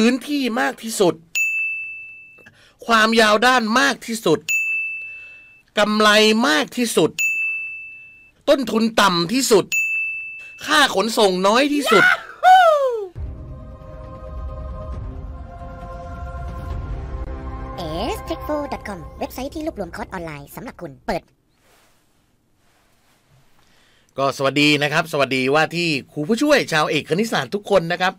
พื้นที่มากที่สุด ความยาวด้านมากที่สุดกำไรมากที่สุด ต้นทุนต่ำที่สุด ค่าขนส่งน้อยที่สุด a s t e c h f o l c o m เว็บไซต์ที่รวบรวมคอร์สออนไลน์สำหรับคุณเปิด ก็สวัสดีนะครับ สวัสดีว่าที่ครูผู้ช่วยชาวเอกคณิตศาสตร์ทุกคนนะครับ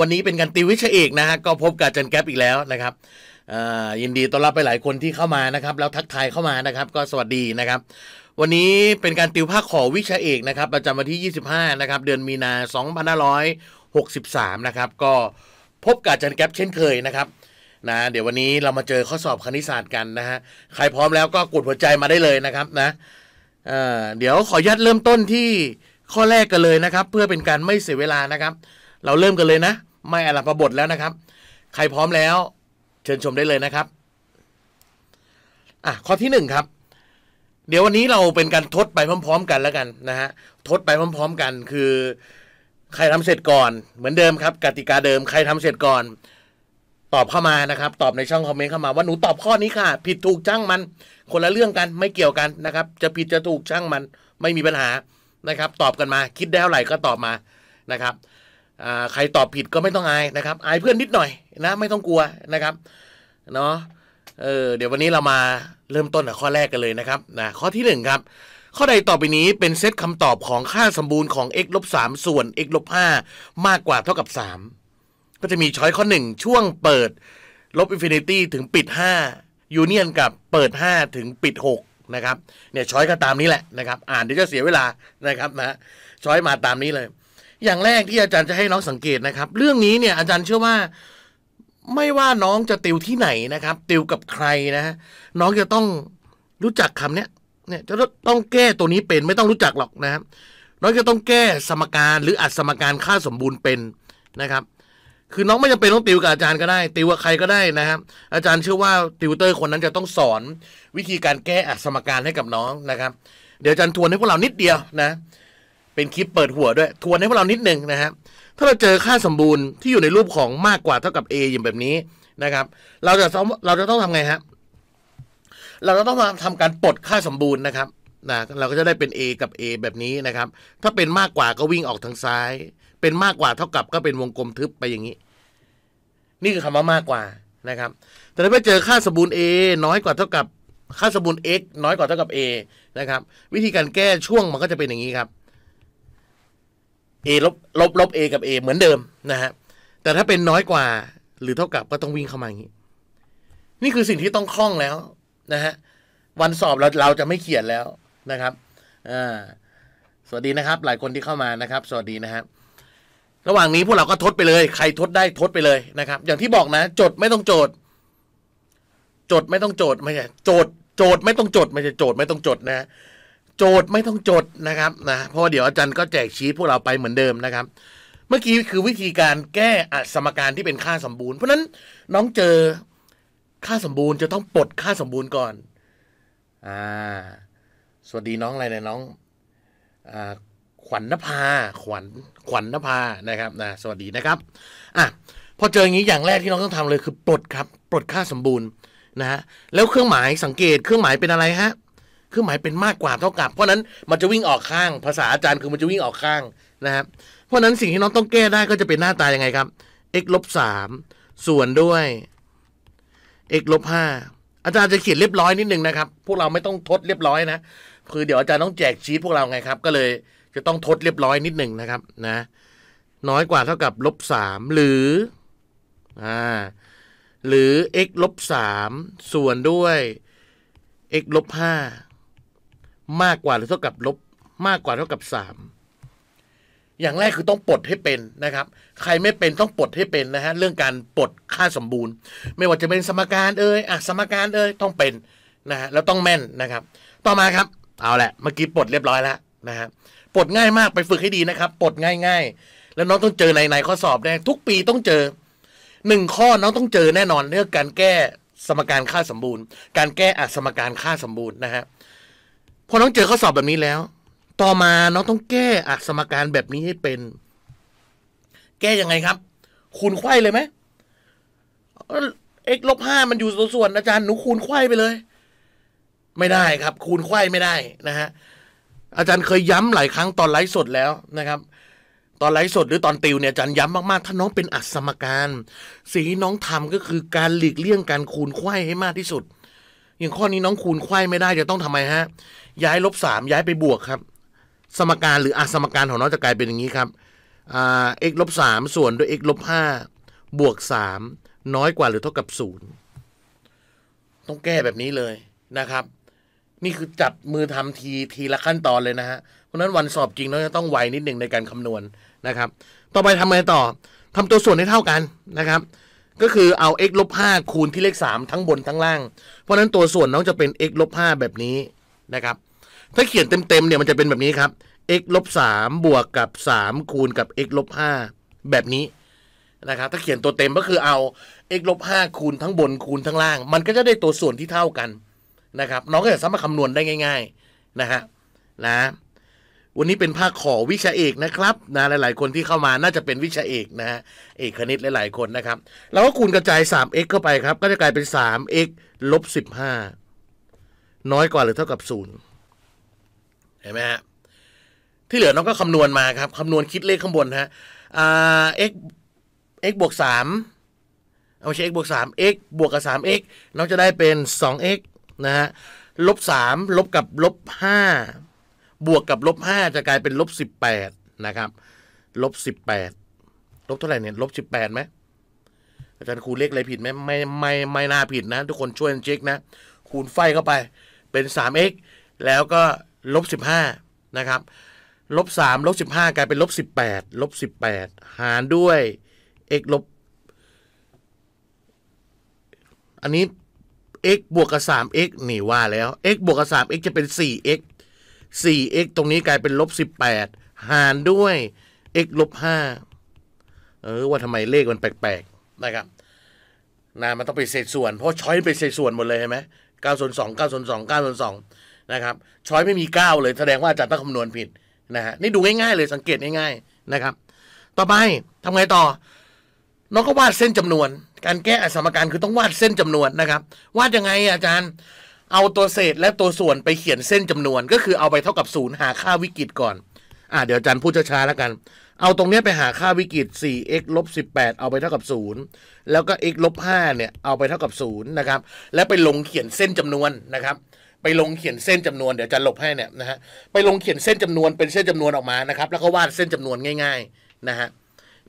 วันนี้เป็นการติวิชเอกนะฮะก็พบกับจันแก๊ปอีกแล้วนะครับ ยินดีต้อนรับไปหลายคนที่เข้ามานะครับ แล้วทักทายเข้ามานะครับ ก็สวัสดีนะครับ วันนี้เป็นการติวภาคขอวิชาเอกนะครับประจำวันที่ 25นะครับเดือนมีนา2563นะครับก็พบกับจันแก๊ปเช่นเคยนะครับนะเดี๋ยววันนี้เรามาเจอข้อสอบคณิตศาสตร์กันนะฮะใครพร้อมแล้วก็กดหัวใจมาได้เลยนะครับนะเเดี๋ยวขอยัดเริ่มต้นที่ข้อแรกกันเลยนะครับ เพื่อเป็นการไม่เสียเวลานะครับ เราเริ่มกันเลยนะไม่อลับประบทแล้วนะครับ ใครพร้อมแล้ว เชิญชมได้เลยนะครับอ่ะข้อที่หนึ่งครับ เดี๋ยววันนี้เราเป็นการทดไปพร้อม ๆ กันแล้วกันนะฮะทดไปพร้อมๆกัน คือ ใครทำเสร็จก่อน เหมือนเดิมครับ กติกาเดิมใครทำเสร็จก่อน ตอบเข้ามานะครับ ตอบในช่องคอมเมนต์เข้ามาว่าหนูตอบข้อนี้ค่ะ ผิดถูกช่างมัน คนละเรื่องกันไม่เกี่ยวกันนะครับ จะผิดจะถูกช่างมัน ไม่มีปัญหานะครับ ตอบกันมา คิดได้เท่าไหร่ก็ตอบมานะครับใครตอบผิดก็ไม่ต้องอายนะครับ อายเพื่อนนิดหน่อยนะ ไม่ต้องกลัวนะครับเนาะเออเดี๋ยววันนี้เรามาเริ่มต้นกับข้อแรกกันเลยนะครับนะข้อที่1ครับข้อใดต่อไปนี้เป็นเซตคำตอบของค่าสมบูรณ์ของ x ลบสส่วน x ลบหมากกว่าเท่ากับ 3 ก็จะมีช้อยข้อ 1 ช่วงเปิดลบอินฟินิตี้ถึงปิด 5 ยูเนียนกับเปิด 5 ถึงปิด6นะครับเนี่ยช้อยก็ตามนี้แหละนะครับอ่านเดี๋ยวจะเสียเวลานะครับนะช้อยมาตามนี้เลยอย่างแรกที่อาจารย์จะให้น้องสังเกตนะครับ เรื่องนี้เนี่ยอาจารย์เชื่อว่าไม่ว่าน้องจะติวที่ไหนนะครับติวกับใครนะฮะน้องจะต้องรู้จักคำเนี้ยเนี่ย จะต้องแก้ตัวนี้เป็น ไม่ต้องรู้จักหรอกนะครับน้องจะต้องแก้สมการหรืออัดสมการค่าสมบูรณ์เป็นนะครับ คือน้องไม่จำเป็นต้องติวกับอาจารย์ก็ได้ ติวกับใครก็ได้นะครับอาจารย์เชื่อว่าติวเตอร์คนนั้นจะต้องสอนวิธีการแก้อัดสมการให้กับน้องนะครับเดี๋ยวอาจารย์ทวนให้พวกเรานิดเดียวนะเป็นคลิปเปิดหัวด้วย ทวนให้พวกเรานิดนึงนะครับถ้าเราเจอค่าสมบูรณ์ที่อยู่ในรูปของมากกว่าเท่ากับ a อย่างแบบนี้นะครับ เราจะต้องเราจะต้องทำไงฮะ เราจะต้องมาทำการปลดค่าสมบูรณ์นะครับ นะ เราก็จะได้เป็น a กับ a แบบนี้นะครับ ถ้าเป็นมากกว่าก็วิ่งออกทางซ้าย เป็นมากกว่าเท่ากับ ก็เป็นวงกลมทึบไปอย่างนี้ นี่คือคำว่ามากกว่านะครับ แต่ถ้าไปเจอค่าสมบูรณ์ a น้อยกว่าเท่ากับ ค่าสมบูรณ์ x น้อยกว่าเท่ากับ a นะครับ วิธีการแก้ช่วงมันก็จะเป็นอย่างนี้ครับ a ลบลบลบ a กับ a เหมือนเดิมนะฮะแต่ถ้าเป็นน้อยกว่าหรือเท่ากับก็ต้องวิ่งเข้ามาอย่างนี้นี่คือสิ่งที่ต้องคล่องแล้วนะฮะวันสอบเราเราจะไม่เขียนแล้วนะครับอ่าสวัสดีนะครับหลายคนที่เข้ามานะครับ สวัสดีนะครับระหว่างนี้พวกเราก็ทดไปเลย ใครทดได้ทดไปเลยนะครับ อย่างที่บอกนะจดไม่ต้องโจทย์จดไม่ต้องโจทย์ไม่ใช่โจทย์โจทย์ไม่ต้องจดไม่ใช่โจทย์ไม่ต้องจดนะโจทย์ไม่ต้องจดนะครับนะเพราะเดี๋ยวอาจารย์ก็แจกชี้พวกเราไปเหมือนเดิมนะครับ เมื่อกี้คือวิธีการแก้สมการที่เป็นค่าสมบูรณ์ เพราะนั้นน้องเจอค่าสมบูรณ์ จะต้องปลดค่าสมบูรณ์ก่อนอ่าสวัสดีน้องอะไรเนะน้องอ่าขวัญนภาขวัญขวัญนภานะครับนะสวัสดีนะครับอ่ะพอเจออย่างนี้อย่างแรกที่น้องต้องทำเลยคือปลดครับปลดค่าสมบูรณ์นะฮะแล้วเครื่องหมายสังเกตเครื่องหมายเป็นอะไรฮะเครื่องหมายเป็นมากกว่าเท่ากับ เพราะนั้นมันจะวิ่งออกข้าง ภาษาอาจารย์คือมันจะวิ่งออกข้างนะครับ เพราะนั้นสิ่งที่น้องต้องแก้ได้ก็จะเป็นหน้าตายังไงครับ x ลบสามส่วนด้วย x ลบห้าอาจารย์จะเขียนเรียบร้อยนิดนึงนะครับ พวกเราไม่ต้องทดเรียบร้อยนะคือ เดี๋ยวอาจารย์ต้องแจกชีตพวกเราไงครับก็เลยจะต้องทดเรียบร้อยนิดหนึ่งนะครับนะน้อยกว่าเท่ากับลบสามหรืออ่าหรือ x ลบสามส่วนด้วย x ลบห้ามากกว่าหรือเท่ากับลบมากกว่าเท่ากับสาม อย่างแรกคือต้องปลดให้เป็นนะครับ ใครไม่เป็นต้องปลดให้เป็นนะฮะเรื่องการปลดค่าสมบูรณ์ไม่ว่าจะเป็นสมการเอ่ยอ่ะสมการเอ่ยต้องเป็นนะฮะแล้วต้องแม่นนะครับ ต่อมาครับเอาแหละเมื่อกี้ปลดเรียบร้อยแล้วนะฮะปลดง่ายมากไปฝึกให้ดีนะครับปลดง่าย ๆ แล้วน้องต้องเจอในในข้อสอบแน่ทุกปีต้องเจอหนึ่งข้อน้องต้องเจอแน่นอนเรื่องการแก้สมการค่าสมบูรณ์การแก้อ่ะสมการค่าสมบูรณ์นะฮะพอน้องเจอข้อสอบแบบนี้แล้ว ต่อมา น้องต้องแก้อักสมการแบบนี้ให้เป็น แก้ยังไงครับ คูณไข่เลยไหมเอ็กลบห้ามันอยู่ส่วนอาจารย์ หนูคูณไข่ไปเลย ไม่ได้ครับ คูณไข่ไม่ได้นะฮะ อาจารย์เคยย้ำหลายครั้งตอนไลฟ์สดแล้วนะครับ ตอนไลฟ์สดหรือตอนติวเนี่ยอาจารย์ย้ำมากๆ ถ้าน้องเป็นอัศมการสิ่งที่น้องทำก็คือการหลีกเลี่ยงการคูณไข่ให้มากที่สุด อย่างข้อนี้น้องคูณไข่ไม่ได้ จะต้องทำไมฮะย้ายลบสามย้ายไปบวกครับ สมการหรืออ่สมการของน้องจะกลายเป็นอย่างนี้ครับอ่า x ลบสามส่วนด้วย x ลบห้าบวกสามน้อยกว่าหรือเท่ากับศูนย์ต้องแก้แบบนี้เลยนะครับ นี่คือจับมือทำทีทีละขั้นตอนเลยนะฮะเพราะนั้นวันสอบจริงเราจะต้องไวนิดหนึ่งในการคำนวณนะครับต่อไปทำไงต่อทำตัวส่วนให้เท่ากันนะครับ ก็คือเอา x ลบห้าคูณที่เลขสามทั้งบนทั้งล่าง เพราะนั้นตัวส่วนน้องจะเป็น x ลบห้าแบบนี้นะครับถ้าเขียนเต็มๆ เนี่ยมันจะเป็นแบบนี้ครับ x ลบสามบวกกับสามคูณกับ x ลบห้าแบบนี้นะครับถ้าเขียนตัวเต็มก็คือเอา x ลบห้าคูณทั้งบนคูณทั้งล่าง มันก็จะได้ตัวส่วนที่เท่ากันนะครับน้องก็จะสามารถคำนวณได้ง่ายๆนะฮะนะวันนี้เป็นภาคขอวิชาเอกนะครับนะหลายๆคนที่เข้ามาน่าจะเป็นวิชาเอกนะฮะเอกคณิตหลายๆ คนนะครับเราก็คูณกระจาย 3x เข้าไปครับก็จะกลายเป็น 3x ลบ15 น้อยกว่าหรือเท่ากับ 0เห็นไหมฮะ ที่เหลือน้องก็คำนวณมาครับคำนวณคิดเลขข้างบนฮะ อ่า x x บวกสามเอาใช้ x บวกสาม x บวกกับสาม x น้องจะได้เป็นสอง x นะฮะ ลบสามลบกับ ลบห้าบวกกับ ลบห้าจะกลายเป็น ลบสิบแปดนะครับ ลบสิบแปดลบเท่าไหร่เนี่ย ลบสิบแปดไหมอาจารย์ครูเลขอะไรผิดไหม ไม่ไม่ไม่น่าผิดนะ ทุกคนช่วยเช็คนะ คูณไฟเข้าไปเป็นสาม x แล้วก็ลบสิบห้านะครับลบสามลบสิบห้ากลายเป็นลบสิบแปดลบสิบแปดหารด้วย x ลบอันนี้ x บวกกับสาม x นี่ว่าแล้ว x บวกกับสาม x จะเป็นสี่ x สี่ x ตรงนี้กลายเป็นลบสิบแปดหารด้วย x ลบห้าเออว่าทำไมเลขมันแปลกๆนะครับนะมันต้องไปเศษส่วน เพราะช้อยเป็นเศษส่วนหมดเลยใช่ไหมเก้าส่วนสองเก้าส่วนสองเก้าส่วนสองนะครับช้อยไม่มี 9 เลยแสดงว่าอาจารย์ต้องคำนวณผิดนะฮะนี่ดูง่ายๆ เลยสังเกตง่ายๆนะครับ ต่อไปทำไงต่อน้องก็วาดเส้นจำนวนการแก้อสมการคือต้องวาดเส้นจำนวนนะครับวาดยังไงอาจารย์เอาตัวเศษและตัวส่วนไปเขียนเส้นจำนวน ก็คือเอาไปเท่ากับศูนย์หาค่าวิกฤตก่อนอ่าเดี๋ยวอาจารย์พูดช้าๆแล้วกัน เอาตรงนี้ไปหาค่าวิกฤต 4x ลบ18 เอาไปเท่ากับ 0 แล้วก็ x ลบ5เนี่ยเอาไปเท่ากับ0นะครับและไปลงเขียนเส้นจำนวนนะครับไปลงเขียนเส้นจำนวนเดี๋ยวจะหลบให้เนี่ยนะฮะไปลงเขียนเส้นจำนวนเป็นเส้นจำนวนออกมานะครับ แล้วก็วาดเส้นจำนวนง่าย ๆนะฮะ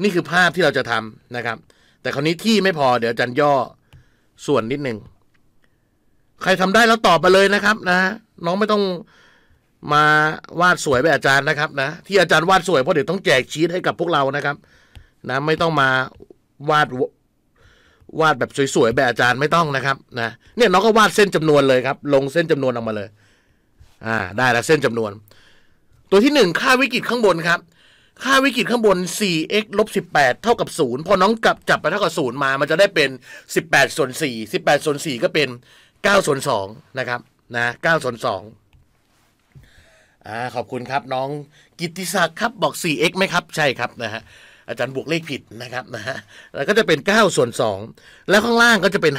นี่คือภาพที่เราจะทำนะครับ แต่คราวนี้ที่ไม่พอเดี๋ยวจันย่อส่วนนิดหนึ่งใครทำได้แล้วตอบมาเลยนะครับนะน้องไม่ต้องมาวาดสวยแบบอาจารย์นะครับนะที่อาจารย์วาดสวยเพราะเดี๋ยวต้องแจกชีตให้กับพวกเรานะครับนะไม่ต้องมาวาดวาดแบบสวยๆแบบอาจารย์ไม่ต้องนะครับนะเนี่ยน้องก็วาดเส้นจำนวนเลยครับ ลงเส้นจำนวนออกมาเลยอ่าได้แล้วเส้นจำนวน ตัวที่หนึ่งค่าวิกฤตข้างบนครับ ค่าวิกฤตข้างบน 4x ลบ 18 เท่ากับ 0พอน้องกลับจับไปเท่ากับ 0 มา มันจะได้เป็น 18 ส่วน4 18 ส่วน 4 ก็เป็น 9 ส่วน2นะครับนะ9ส่วน2อ่าขอบคุณครับน้องกิติศักดิ์ครับบอก 4x ไหมครับ ใช่ครับนะฮะอาจารย์บวกเลขผิดนะครับนะฮะแล้วก็จะเป็น9ส่วน 2 แล้วข้างล่างก็จะเป็น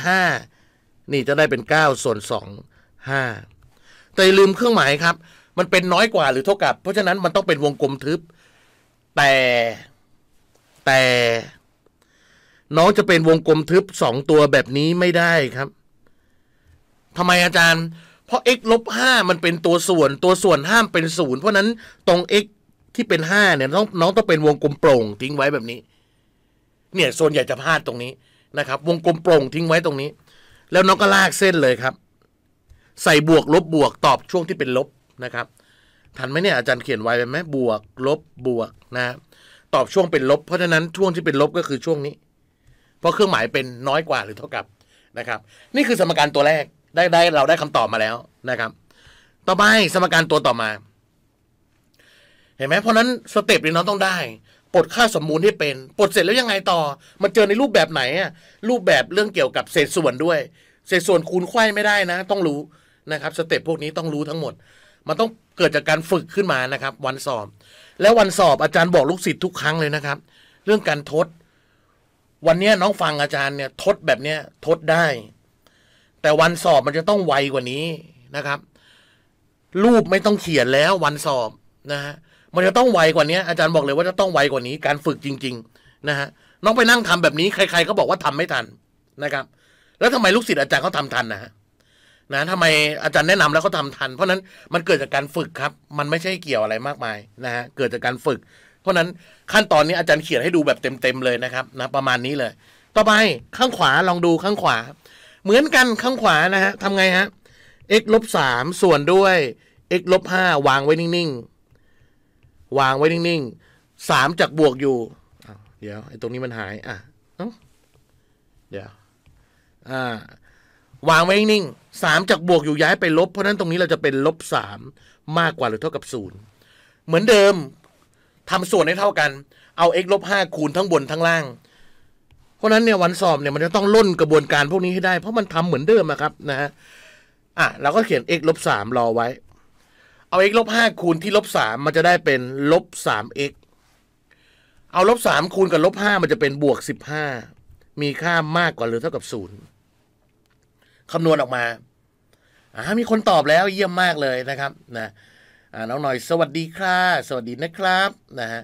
5 นี่จะได้เป็น 9 ส่วน 2 5 แต่ลืมเครื่องหมายครับมันเป็นน้อยกว่าหรือเท่ากับ เพราะฉะนั้นมันต้องเป็นวงกลมทึบ แต่ แต่ น้องจะเป็นวงกลมทึบ 2 ตัวแบบนี้ไม่ได้ครับทำไมอาจารย์ เพราะ x ลบ 5 มันเป็นตัวส่วน ตัวส่วนห้ามเป็นศูนย์เพราะนั้นตรง x ที่เป็นห้าเนี่ยน้องน้องต้อง เป็นวงกลมโปร่ง ทิ้งไว้แบบนี้ เนี่ย โซนใหญ่จะพลาดตรงนี้นะครับ วงกลมโปร่งทิ้งไว้ตรงนี้ แล้วน้องก็ลากเส้นเลยครับ ใส่บวกลบบวก ตอบช่วงที่เป็นลบนะครับ ทันไหมเนี่ยอาจารย์เขียนไว้ไหมบวกลบบวกนะ ตอบช่วงเป็นลบ เพราะฉะนั้นช่วงที่เป็นลบก็คือช่วงนี้ เพราะเครื่องหมายเป็นน้อยกว่าหรือเท่ากับนะครับ นี่คือสมการตัวแรกได้ได้ เราได้คำตอบมาแล้วนะครับ ต่อไปสมการตัวต่อมาเห็นไหมเพราะนั้นสเต็ปนี่น้องต้องได้ ปลดค่าสมมูลให้เป็น ปลดเสร็จแล้วยังไงต่อ มันเจอในรูปแบบไหนอะรูปแบบเรื่องเกี่ยวกับเศษส่วนด้วย เศษส่วนคูณไข่ไม่ได้นะ ต้องรู้นะครับสเต็ปพวกนี้ต้องรู้ทั้งหมด มันต้องเกิดจากการฝึกขึ้นมานะครับ วันสอบ แล้ววันสอบอาจารย์บอกลูกศิษย์ทุกครั้งเลยนะครับ เรื่องการทด วันนี้น้องฟังอาจารย์เนี่ยทดแบบเนี้ยทดได้ แต่วันสอบมันจะต้องไวกว่านี้นะครับ รูปไม่ต้องเขียนแล้ววันสอบนะฮะมันจะต้องไวกว่านี้ อาจารย์บอกเลยว่าจะต้องไวกว่านี้การฝึกจริง ๆ นะฮะน้องไปนั่งทำแบบนี้ใครๆก็บอกว่าทำไม่ทันนะครับ แล้วทำไมลูกศิษย์อาจารย์เขาทาทันนะฮะนะทำไมอาจารย์แนะนำแล้วเขาทาทัน เพราะนั้นมันเกิดจากการฝึกครับ มันไม่ใช่เกี่ยวอะไรมากมายนะฮะเกิดจากการฝึก เพราะนั้นขั้นตอนนี้อาจารย์เขียนให้ดูแบบเต็มๆเลยนะครับนะ ประมาณนี้เลย ต่อไปข้างขวาลองดูข้างขวา เหมือนกันข้างขวานะฮะทำไงฮะ x ลบสามส่วนด้วย x ลบห้าวางไว้นิ่งๆวางไว้นิ่งๆสามจากบวกอยู่ เดี๋ยวไอ้ตรงนี้มันหาย อ่ะเดี๋ยว อ่า วางไว้นิ่งสามจากบวกอยู่ย้ายไป ลบ เพราะนั้นตรงนี้เราจะเป็นลบสามมากกว่าหรือเท่ากับศูนย์เหมือนเดิม ทำส่วนให้เท่ากัน เอา x ลบห้าคูณทั้งบนทั้งล่าง เพราะนั้นเนี่ยวันสอบเนี่ย มันจะต้องล่นกระบวนการพวกนี้ให้ได้ เพราะมันทำเหมือนเดิมอะครับ นะฮะ อ่ะเราก็เขียน x ลบสามรอไว้เอา x ลบ5คูณที่ลบ3มันจะได้เป็นลบ3 x เอาลบ3คูณกับลบ5 มันจะเป็นบวก 15 มีค่ามากกว่าหรือเท่ากับศูนย์คำนวณออกมา อ่า มีคนตอบแล้วเยี่ยมมากเลยนะครับนะ อ่าน้องหน่อยสวัสดีครับสวัสดีนะครับนะฮะ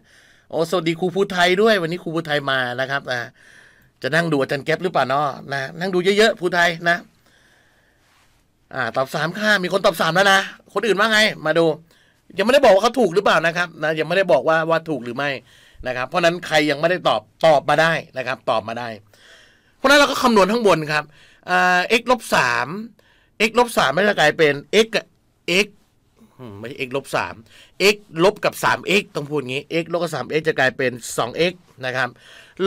โอ้ สวัสดีครูภูไทยด้วยวันนี้ครูภูไทยมานะครับนะ จะนั่งดูอาจารย์แก๊ปหรือเปล่าเนาะนะ นั่งดูเยอะๆภูไทยนะอ่าตอบสามค่ะมีคนตอบสามแล้วนะคนอื่นว่าไงมาดูยังไม่ได้บอกว่าเขาถูกหรือเปล่านะครับนะยังไม่ได้บอกว่าว่าถูกหรือไม่นะครับเพราะนั้นใครยังไม่ได้ตอบตอบมาได้นะครับตอบมาได้เพราะนั้นเราก็คำนวณข้างบนครับอ่า x ลบสาม x ลบสามไม่จะกลายเป็น x กับ x ไม่ใช่ x ลบสาม x ลบกับสาม x ต้องพูดงี้ x ลบกับสาม x จะกลายเป็นสอง x นะครับ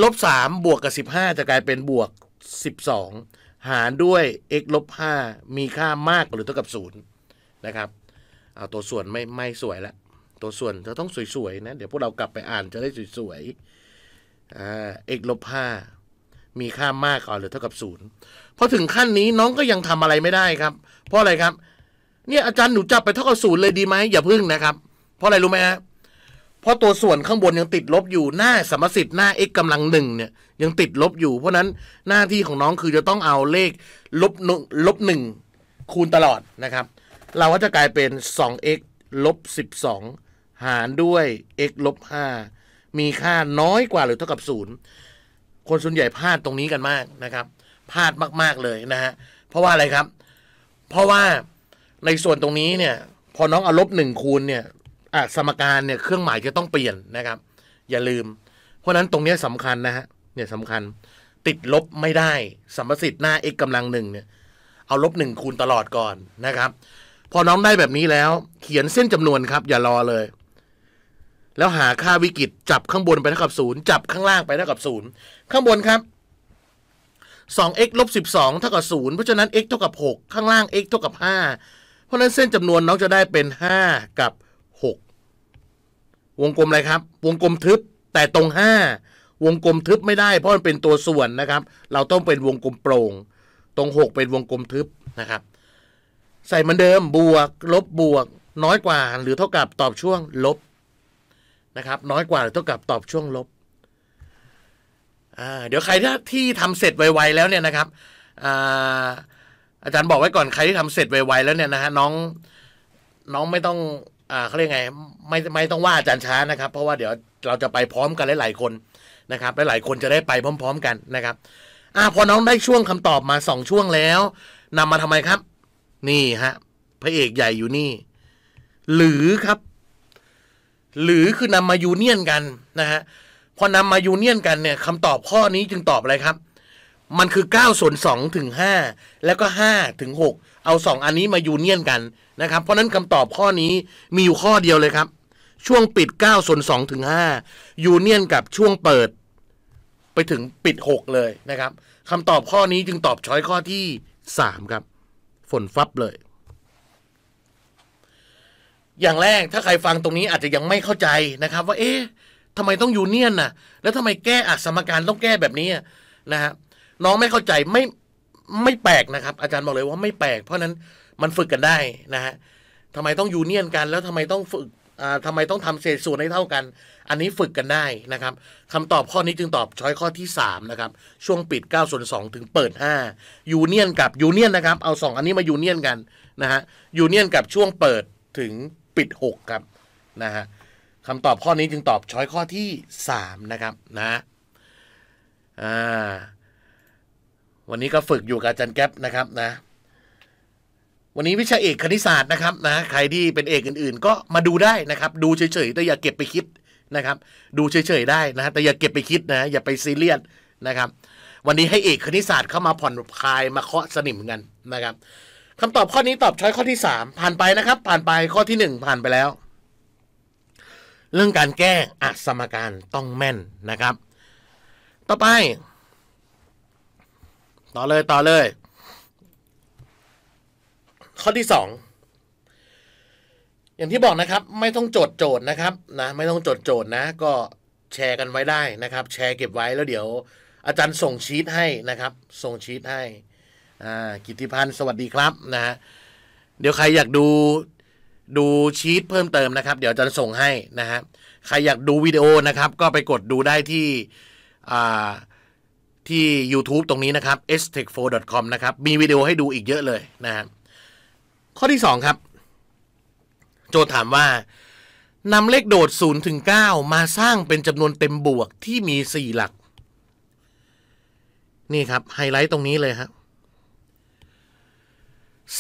ลบสามบวกกับสิบห้าจะกลายเป็นบวกสิบสองหารด้วย x ลบ5มีค่ามากหรือเท่ากับ0นะครับเอาตัวส่วนไม่ไม่สวยละตัวส่วนจะต้องสวยๆนะเดี๋ยวพวกเรากลับไปอ่านจะได้สวยๆอ่ x ลบ5มีค่ามากก่าหรือเท่ากับ0เพราะถึงขั้นนี้น้องก็ยังทำอะไรไม่ได้ครับ เพราะอะไรครับเนี่ยอาจารย์หนูจับไปเท่ากับศูนย์เลยดีไหมอย่าพึ่งนะครับเพราะอะไรรู้ไหมฮะพราะตัวส่วนข้างบนยังติดลบอยู่ หน้าสมสิทธิ์หน้า x กำลังหนึ่งเนี่ยยังติดลบอยู่ เพราะนั้นหน้าที่ของน้องคือจะต้องเอาเลขลบหนึ่งลบหนึ่งคูณตลอดนะครับ เราก็จะกลายเป็น 2x ลบ 12 หารด้วย x ลบ 5 มีค่าน้อยกว่าหรือเท่ากับ0คนส่วนใหญ่พลาดตรงนี้กันมากนะครับ พลาดมากๆเลยนะฮะ เพราะว่าอะไรครับ เพราะว่าในส่วนตรงนี้เนี่ยพอน้องเอาลบหนึ่งคูณเนี่ยสมการเนี่ยเครื่องหมายจะต้องเปลี่ยนนะครับ อย่าลืม เพราะนั้นตรงนี้สำคัญนะฮะเนี่ยสำคัญติดลบไม่ได้ สัมประสิทธิ์หน้า x กำลังหนึ่งเนี่ยเอาลบหนึ่งคูณตลอดก่อนนะครับ พอน้องได้แบบนี้แล้ว เขียนเส้นจำนวนครับ อย่ารอเลย แล้วหาค่าวิกฤตจับข้างบนไปเท่ากับศูนย์จับข้างล่างไปเท่ากับศูนย์ข้างบนครับ 2x ลบ12เท่ากับ0เพราะฉะนั้น x เท่ากับ6ข้างล่าง x เท่ากับ5เพราะนั้นเส้นจำนวนน้องจะได้เป็น 5 กับวงกลมอะไรครับ วงกลมทึบแต่ตรง5วงกลมทึบไม่ได้ เพราะมันเป็นตัวส่วนนะครับ เราต้องเป็นวงกลมโปร่ง ตรง 6 เป็นวงกลมทึบนะครับ ใส่เหมือนเดิมบวกลบบวกน้อยกว่าหรือเท่ากับตอบช่วงลบนะครับ น้อยกว่าหรือเท่ากับตอบช่วงลบเดี๋ยวใครที่ทำเสร็จไวๆแล้วเนี่ยนะครับอาจารย์บอกไว้ก่อนใครที่ทำเสร็จไวๆแล้วเนี่ยนะฮะน้องน้องไม่ต้องอ่าเขาเรียกไง ไม่ไม่ต้องว่าอาจารย์ช้านะครับ เพราะว่าเดี๋ยวเราจะไปพร้อมกันหลายๆคนนะครับหลายๆคนจะได้ไปพร้อมๆกันนะครับ อ่าพอน้องได้ช่วงคำตอบมาสองช่วงแล้ว นำมาทำไมครับ นี่ฮะพระเอกใหญ่อยู่นี่ หรือครับ หรือคือนำมายูเนียนกันนะฮะพอนำมายูเนียนกันเนี่ยคำตอบข้อนี้จึงตอบอะไรครับ มันคือ9ส่วน2ถึง5แล้วก็5ถึง6เอา2อันนี้มายูเนียนกันนะครับเพราะนั้นคำตอบข้อนี้มีอยู่ข้อเดียวเลยครับ ช่วงปิด9ส่วน2ถึง5ยูเนียนกับช่วงเปิด ไปถึงปิด 6 เลยนะครับคำตอบข้อนี้จึงตอบ ช้อยข้อที่3ครับ ฝนฟับเลย อย่างแรกถ้าใครฟังตรงนี้อาจจะยังไม่เข้าใจนะครับ ว่าเอ๊ะทำไมต้องยูเนียนน่ะแล้วทำไมแก้อักสมการต้องแก้แบบนี้นะฮะน้องไม่เข้าใจ ไม่ไม่แปลกนะครับ อาจารย์บอกเลยว่าไม่แปลกเพราะนั้นมันฝึกกันได้นะฮะทำไมต้องยูเนียนกัน แล้วทำไมต้องฝึกท่าไมต้องทำเศษส่วนให้เท่ากัน อันนี้ฝึกกันได้นะครับคำตอบข้อนี้จึงตอบช้อยข้อที่3นะครับ ช่วงปิด9ส่วน2ถึงเปิด 5 ยูเนียนกับยูเนียนนะครับ เอา 2 อันนี้มายูเนียนกันนะฮะ ยูเนียนกับช่วงเปิดถึงปิด6ครับนะฮะคำตอบข้อนี้จึงตอบช้อยข้อที่ 3 นะครับนะ อ่า วันนี้ก็ฝึกอยู่กับอาจารย์แก๊ปนะครับนะวันนี้ วิชาเอกคณิตศาสตร์นะครับนะใครที่เป็นเอกอื่น ๆก็มาดูได้นะครับ ดูเฉยๆแต่อย่าเก็บไปคิดนะครับ ดูเฉยๆได้นะแต่อย่าเก็บไปคิดนะอย่าไปซีเรียสนะครับ วันนี้ให้เอกคณิตศาสตร์เข้ามาผ่อนคลายมาเคาะสนิมกันนะครับคำตอบข้อนี้ตอบช้อยข้อที่สามผ่านไปนะครับ ผ่านไปข้อที่หนึ่งผ่านไปแล้ว เรื่องการแก้อสมการต้องแม่นนะครับ ต่อไป ต่อเลยต่อเลยข้อที่สอย่างที่บอกนะครับ ไม่ต้องจดโจทย์นะครับนะไม่ต้องจดโจทย์นะ ก็แชร์กันไว้ได้นะครับ แชร์เก็บไว้แล้วเดี๋ยว อาจารย์ส่งชีตให้นะครับส่งชีตให้อ่ากิติพันธ์สวัสดีครับนะฮะเดี๋ยวใครอยากดูดูชีตเพิ่มเติมนะครับเดี๋ยวอาจารย์ส่งให้นะฮะใครอยากดูวิดีโอนะครับ ก็ไปกดดูได้ที่อ่าที่ YouTube ตรงนี้นะครับ stech4.com นะครับ มีวิดีโอให้ดูอีกเยอะเลยนะครับข้อที่2ครับ โจทย์ถามว่านำเลขโดด 0 ถึง 9 มาสร้างเป็นจำนวนเต็มบวกที่มี 4 หลัก นี่ครับ ไฮไลท์ตรงนี้เลยครับ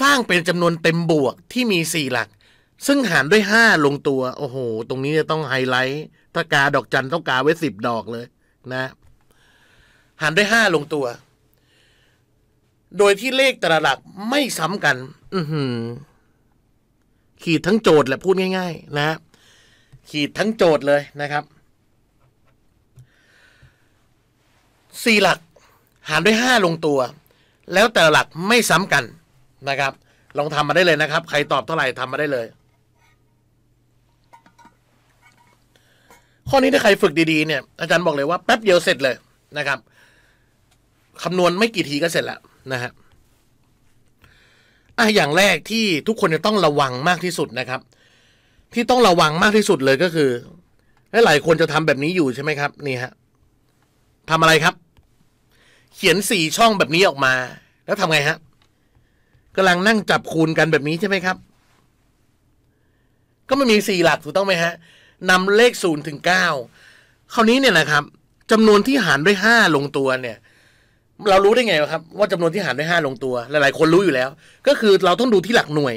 สร้างเป็นจำนวนเต็มบวกที่มี 4 หลัก ซึ่งหารด้วย5ลงตัว โอ้โห ตรงนี้จะต้องไฮไลท์ถ้ากาดอกจันต้องกาไว้10 ดอกเลยนะ หารด้วย5ลงตัวโดยที่เลขแต่ละหลักไม่ซ้ำกัน อืขีดทั้งโจทย์แหละพูดง่าย ๆ นะ ขีดทั้งโจทย์เลยนะครับสี่หลัก หารด้วยห้าลงตัว แล้วแต่ละหลักไม่ซ้ำกันนะครับ ลองทำมาได้เลยนะครับ ใครตอบเท่าไหร่ทำมาได้เลย ข้อนี้ถ้าใครฝึกดีๆเนี่ยอาจารย์บอกเลยว่าแป๊บเดียวเสร็จเลยนะครับคำนวณไม่กี่ที ก็เสร็จแล้วนะฮะอ่ะอย่างแรกที่ทุกคนจะต้องระวังมากที่สุดนะครับ ที่ต้องระวังมากที่สุดเลยก็คือ หลายคนจะทำแบบนี้อยู่ใช่ไหมครับ นี่ฮะทำอะไรครับ เขียนสี่ช่องแบบนี้ออกมา แล้วทำไงฮะกำลังนั่งจับคูณกันแบบนี้ใช่ไหมครับ ก็ไม่มีสี่หลักถูกต้องไหมฮะนำเลขศูนย์ถึงเก้าคราวนี้เนี่ยนะครับจำนวนที่หารด้วยห้าลงตัวเนี่ยเรารู้ได้ไงครับ ว่าจำนวนที่หารด้วยห้าลงตัว หลาย ๆ คนรู้อยู่แล้ว ก็คือเราต้องดูที่หลักหน่วย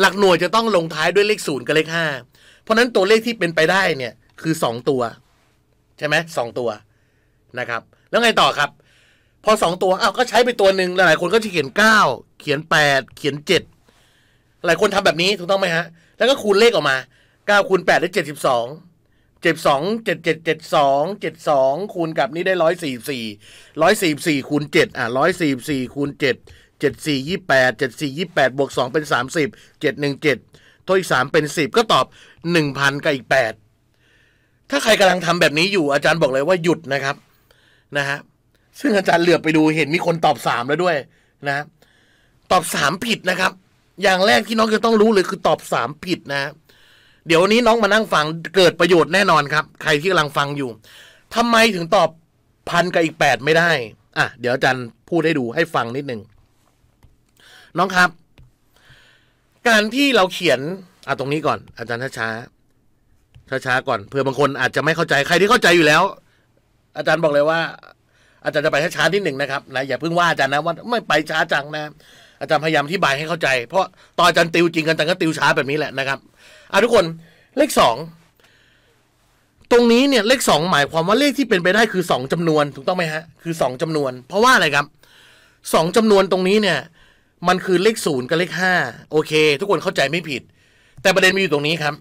หลักหน่วยจะต้องลงท้ายด้วยเลขศูนย์กับเลขห้าเพราะนั้นตัวเลขที่เป็นไปได้เนี่ยคือสองตัว ใช่ไหมสองตัวนะครับ แล้วไงต่อครับ พอสองตัวอ้าวก็ใช้ไปตัวหนึ่ง หลาย ๆ คนก็จะเขียนเก้าเขียนแปดเขียนเจ็ดหลายคนทำแบบนี้ถูกต้องไหมฮะ แล้วก็คูณเลขออกมาเก้าคูณแปดได้เจ็ดสิบสองเจ็ดสองเจ็ดเจ็ดเจ็ดสองเจ็ดสองคูณกับนี้ได้ร้อยสี่สี่ร้อยสี่สี่คูณเจ็ดอ่ะร้อยสี่สี่คูณเจ็ดเจ็ดสี่ยี่แปดเจ็ดสี่ยี่แปดบวกสองเป็นสามสิบเจ็ดหนึ่งเจ็ดโทวอีกสามเป็นสิบก็ตอบหนึ่งพันกับอีกแปดถ้าใครกำลังทำแบบนี้อยู่อาจารย์บอกเลยว่าหยุดนะครับนะฮะซึ่งอาจารย์เหลือไปดูเห็นมีคนตอบสามแล้วด้วย นะ ตอบสามผิดนะครับ อย่างแรกที่น้องจะต้องรู้เลยคือตอบสามผิดนะเดี๋ยวนี้น้องมานั่งฟังเกิดประโยชน์แน่นอนครับ ใครที่กำลังฟังอยู่ ทำไมถึงตอบพันกับอีกแปดไม่ได้อ่ะเดี๋ยวอาจารย์พูดให้ดูให้ฟังนิดนึงน้องครับ การที่เราเขียนอ่ะตรงนี้ก่อน อาจารย์ช้าช้าช้าก่อนเผื่อบางคนอาจจะไม่เข้าใจใครที่เข้าใจอยู่แล้ว อาจารย์บอกเลยว่า อาจารย์จะไปช้าๆที่หนึ่งนะครับนะอย่าเพิ่งว่าอาจารย์นะว่าไม่ไปช้าจังนะ อาจารย์พยายามอธิบายให้เข้าใจเพราะตอนอาจารย์ติวจริงอาจารย์ก็ติวช้าแบบนี้แหละนะครับอ่ะทุกคนเลขสอง ตรงนี้เนี่ย เลขสองหมายความว่าเลขที่เป็นไปได้คือสองจำนวนถูกต้องไหมฮะคือสองจำนวน เพราะว่าอะไรครับสองจำนวนตรงนี้เนี่ย มันคือเลขศูนย์กับเลขห้าโอเค ทุกคนเข้าใจไม่ผิด แต่ประเด็นมีอยู่ตรงนี้ครับ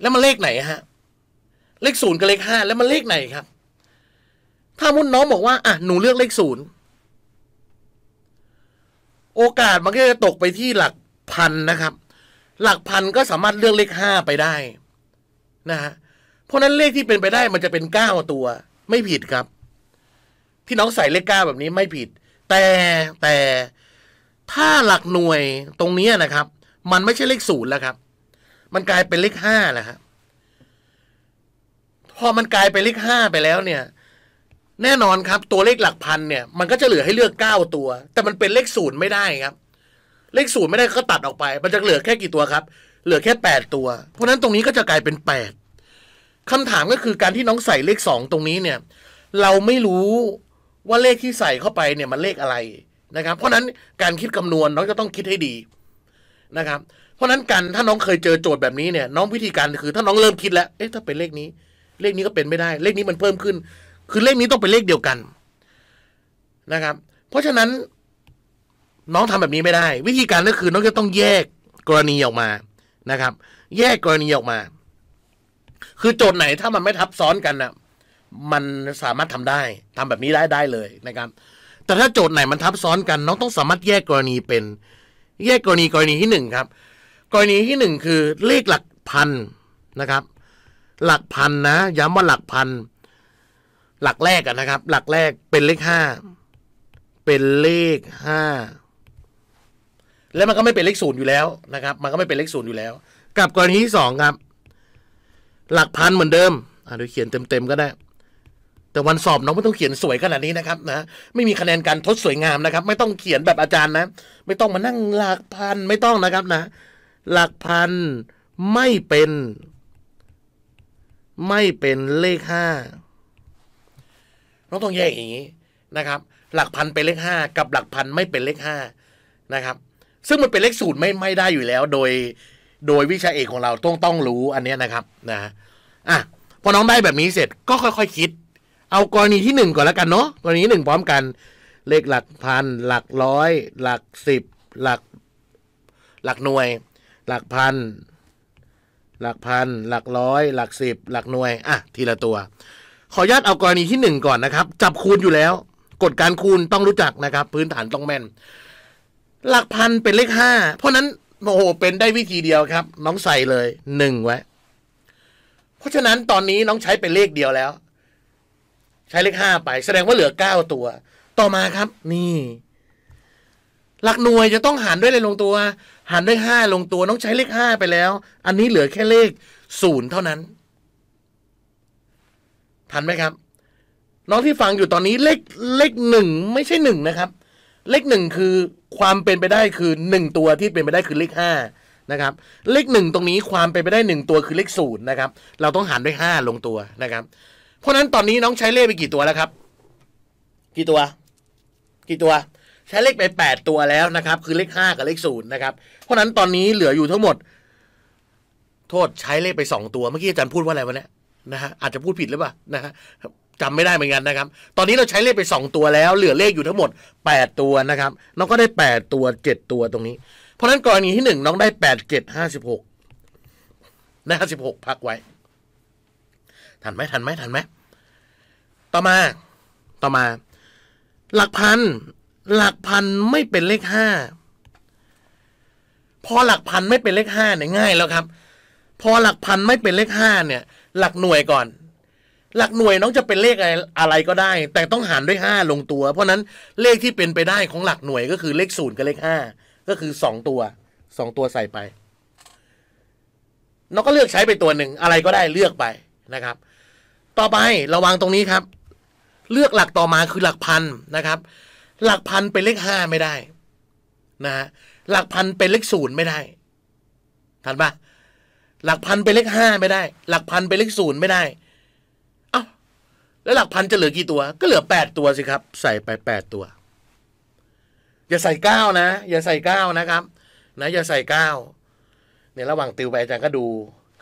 แล้วมันเลขไหนฮะเลขศูนย์กับเลขห้าแล้วมันเลขไหนครับ ถ้ามุนน้องบอกว่าอ่ะหนูเลือกเลขศูนย์โอกาสมันก็จะตกไปที่หลักพันนะครับหลักพันก็สามารถเลือกเลขห้าไปได้ นะฮะเพราะนั้นเลขที่เป็นไปได้ มันจะเป็นเก้าตัว ไม่ผิดครับ ที่น้องใส่เลขเก้าแบบนี้ไม่ผิด แต่แต่ถ้าหลักหน่วยตรงนี้นะครับ มันไม่ใช่เลขศูนย์แล้วครับ มันกลายเป็นเลขห้าแล้วครับพอมันกลายเป็นเลขห้าไปแล้ว เนี่ย แน่นอนครับ ตัวเลขหลักพันเนี่ย มันก็จะเหลือให้เลือกเก้าตัว แต่มันเป็นเลขศูนย์ไม่ได้ครับเลขศูนย์ไม่ได้ก็ตัดออกไป มันจะเหลือแค่กี่ตัวครับ เหลือแค่แปดตัว เพราะนั้นตรงนี้ก็จะกลายเป็นแปดคำถามก็คือการที่น้องใส่เลขสองตรงนี้เนี่ย เราไม่รู้ว่าเลขที่ใส่เข้าไปเนี่ยมันเลขอะไรนะครับ เพราะนั้นการคิดคำนวณน้องจะต้องคิดให้ดีนะครับ เพราะนั้นการถ้าน้องเคยเจอโจทย์แบบนี้เนี่ย น้องวิธีการคือถ้าน้องเริ่มคิดแล้วเอ๊ะถ้าเป็นเลขนี้ เลขนี้ก็เป็นไม่ได้เลขนี้มันเพิ่มขึ้น คือเลขนี้ต้องเป็นเลขเดียวกันนะครับ เพราะฉะนั้นน้องทำแบบนี้ไม่ได้ วิธีการก็คือน้องจะต้องแยกกรณีออกมา นะครับ แยกกรณีออกมา คือโจทย์ไหนถ้ามันไม่ทับซ้อนกันนะมันสามารถทำได้ ทำแบบนี้ได้ได้เลยนะครับ แต่ถ้าโจทย์ไหนมันทับซ้อนกันน้องต้องสามารถแยกกรณีเป็น แยกกรณีกรณีที่หนึ่งครับ กรณีที่หนึ่งคือเลขหลักพันนะครับ หลักพันนะ ย้ำว่าหลักพัน หลักแรกอะนะครับ หลักแรกเป็นเลขห้า เป็นเลขห้าแล้วมันก็ไม่เป็นเลขศูนย์อยู่แล้วนะครับ มันก็ไม่เป็นเลขศูนย์อยู่แล้ว กับกรณีที่สองครับ หลักพันเหมือนเดิมอ่าโดยเขียนเต็ม ๆ ก็ได้ แต่วันสอบน้องไม่ต้องเขียนสวยขนาดนี้นะครับ นะไม่มีคะแนนการทดสวยงามนะครับ ไม่ต้องเขียนแบบอาจารย์นะไม่ต้องมานั่งหลักพันไม่ต้องนะครับนะ หลักพันไม่เป็น ไม่เป็นเลขห้าน้องต้องแยกอย่างนี้นะครับ หลักพันเป็นเลขห้ากับหลักพันไม่เป็นเลขห้านะครับซึ่งมันเป็นเลขสูตรไม่ไม่ได้อยู่แล้วโดยโดยวิชาเอกของเราต้องต้องรู้อันนี้นะครับนะอ่ะพอน้องได้แบบนี้เสร็จ ก็ค่อยๆยคิด เอากรณีที่หนึ่งก่อนแล้วกันเนาะกรณี่หนึ่งพร้อมกัน เลขหลักพัน หลักร้อย หลักสิบ หลัก หลักหน่วย หลักพัน หลักพัน หลักร้อย หลักสิบ หลักหน่วยอ่ะทีละตัว ขออนุญาตเอากรณีที่หนึ่งก่อนนะครับ จับคูณอยู่แล้วกฎการคูณต้องรู้จักนะครับ พื้นฐานต้องแม่นหลักพันเป็นเลขห้า เพราะนั้นโอ้โหเป็นได้วิธีเดียวครับ น้องใส่เลยหนึ่งไว้ เพราะฉะนั้นตอนนี้น้องใช้เป็นเลขเดียวแล้ว ใช้เลขห้าไปแสดงว่าเหลือเก้าตัว ต่อมาครับ นี่ หลักหน่วยจะต้องหารด้วยอะไรลงตัวหารด้วยห้าลงตัวน้องใช้เลขห้าไปแล้ว อันนี้เหลือแค่เลขศูนย์เท่านั้น ทันไหมครับ น้องที่ฟังอยู่ตอนนี้เลขเลขหนึ่งไม่ใช่หนึ่งนะครับเลขหนึ่งคือความเป็นไปได้คือหนึ่งตัวที่เป็นไปได้คือเลขห้านะครับ เลขหนึ่งตรงนี้ความเป็นไปได้หนึ่งตัวคือเลขศูนย์นะครับ เราต้องหารด้วยห้าลงตัวนะครับ เพราะนั้นตอนนี้น้องใช้เลขไปกี่ตัวแล้วครับ กี่ตัว กี่ตัวใช้เลขไปแปดตัวแล้วนะครับ คือเลขห้ากับเลขศูนย์นะครับ เพราะนั้นตอนนี้เหลืออยู่ทั้งหมด โทษใช้เลขไปสองตัวเมื่อกี้อาจารย์พูดว่าอะไรวะเนี่ยนะฮะอาจจะพูดผิดหรือเปล่านะฮะจำไม่ได้เหมือนกันนะครับ ตอนนี้เราใช้เลขไป 2 ตัวแล้ว เหลือเลขอยู่ทั้งหมด 8 ตัวนะครับน้องก็ได้ 8 ตัว 7 ตัวตรงนี้ เพราะฉะนั้นกรณีที่1น้องได้8 7 56นะ56พักไว้ ทันไหมทันไหมทันไหม ต่อมาต่อมา หลักพัน หลักพันไม่เป็นเลข 5 พอหลักพันไม่เป็นเลข5เนี่ยง่ายแล้วครับ พอหลักพันไม่เป็นเลข5เนี่ย หลักหน่วยก่อนหลักหน่วยน้องจะเป็นเลขอะไรอะไรก็ได้ แต่ต้องหารด้วย5ลงตัว เพราะนั้นเลขที่เป็นไปได้ของหลักหน่วยก็คือเลขศูนย์กับเลขห้าก็คือสองตัวสองตัวใส่ไปน้องก็เลือกใช้ไปตัวหนึ่งอะไรก็ได้เลือกไปนะครับ ต่อไประวังตรงนี้ครับ เลือกหลักต่อมาคือหลักพันนะครับ หลักพันเป็นเลขห้าไม่ได้ นะฮะหลักพันเป็นเลขศูนย์ไม่ได้ทันปะหลักพันเป็นเลขห้าไม่ได้ หลักพันเป็นเลขศูนย์ไม่ได้แล้วหลักพันจะเหลือกี่ตัว ก็เหลือแปดตัวสิครับ ใส่ไปแปดตัวอย่าใส่เก้านะอย่าใส่เก้านะครับนะอย่าใส่เก้าในระหว่างติวไปอาจารย์ก็ดู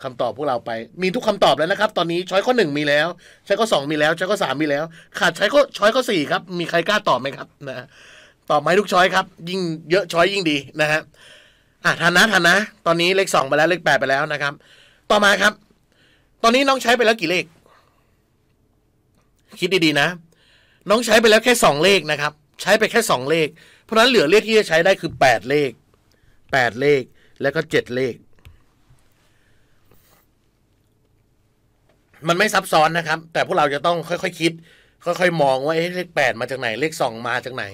คำตอบพวกเราไป มีทุกคำตอบแล้วนะครับ ตอนนี้ช้อยข้อหนึ่งมีแล้วช้อยข้อสองมีแล้วช้อยข้อสามมีแล้ว ขาดช้อยข้อช้อยข้อสี่ครับ มีใครกล้าตอบไหมครับนะตอบไหมทุกช้อยครับ ยิ่งเยอะช้อยยิ่งดีนะฮะอ่ะทันนะทันนะ ตอนนี้เลขสองไปแล้วเลขแปดไปแล้วนะครับ ต่อมาครับ ตอนนี้น้องใช้ไปแล้วกี่เลขคิดดี ๆ นะน้องใช้ไปแล้วแค่สองเลขนะครับ ใช้ไปแค่สองเลข เพราะนั้นเหลือเลขที่จะใช้ได้คือแปดเลขแปดเลขแล้วก็เจ็ดเลข มันไม่ซับซ้อนนะครับ แต่พวกเราจะต้องค่อยๆคคิด ค่อยๆมองว่าเเลขแปดมาจากไหนเลขสองมาจากไหน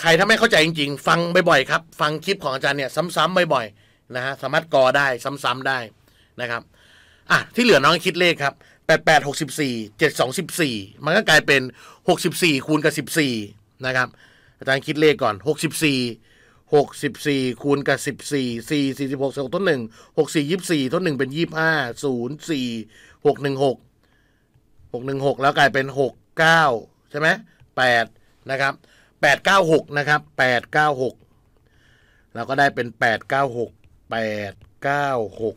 ใครถ้าไม่เข้าใจจริง ๆ ฟังบ่อยๆครับ ฟังคลิปของอาจารย์เนี่ยซ้ำๆบ่อยๆนะฮะสามารถกอได้ซ้ำๆได้นะครับอ่ะที่เหลือน้องคิดเลขครับแปดแปดหกสิบสี่เจ็ดสองสิบสี่มันก็กลายเป็นหกสิบสี่คูณกับสิบสี่นะครับ อาจารย์คิดเลขก่อนหกสิบสี่หกสิบสี่คูณกับสิบสี่สี่สี่สิบหกสองต้นหนึ่งหกสี่ยี่สี่ต้นหนึ่งเป็นยี่บห้าศูนย์สี่หกหนึ่งหกหกหนึ่งหกแล้วกลายเป็นหกเก้าใช่ไหมแปดนะครับแปดเก้าหกนะครับแปดเก้าหกเราก็ได้เป็นแปดเก้าหกแปดเก้าหก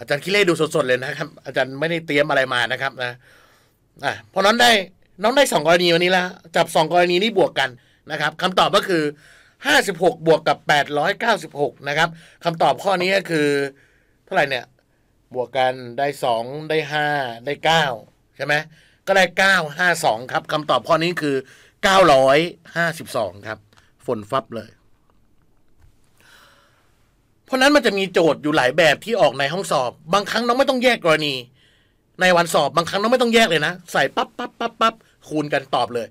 อาจารย์คิเล่ดูสดๆเลยนะครับอาจารย์ไม่ได้เตรียมอะไรมานะครับนะอ่ะพอน้องได้น้องได้สองกรณีวันนี้ละจับสองกรณีนี้บวกกันนะครับคำตอบก็คือห้าสิบหกบวกกับแปดร้้อยเกาสิบหกนะครับคำตอบข้อนี้ก็คือ เท่าไหร่เนี่ยบวกกันได้สองได้ห้าได้เก้าใช่ไหมก็ได้เก้้าาหสองครับคำตอบข้อนี้คือเก้้้าารอยหสิบสองครับฝนฟับเลยเพราะนั้นมันจะมีโจทย์อยู่หลายแบบที่ออกในห้องสอบ บางครั้งน้องไม่ต้องแยกกรณี ในวันสอบบางครั้งน้องไม่ต้องแยกเลยนะใส่ปั๊บปั๊บปั๊บปั๊บคูณกันตอบเลย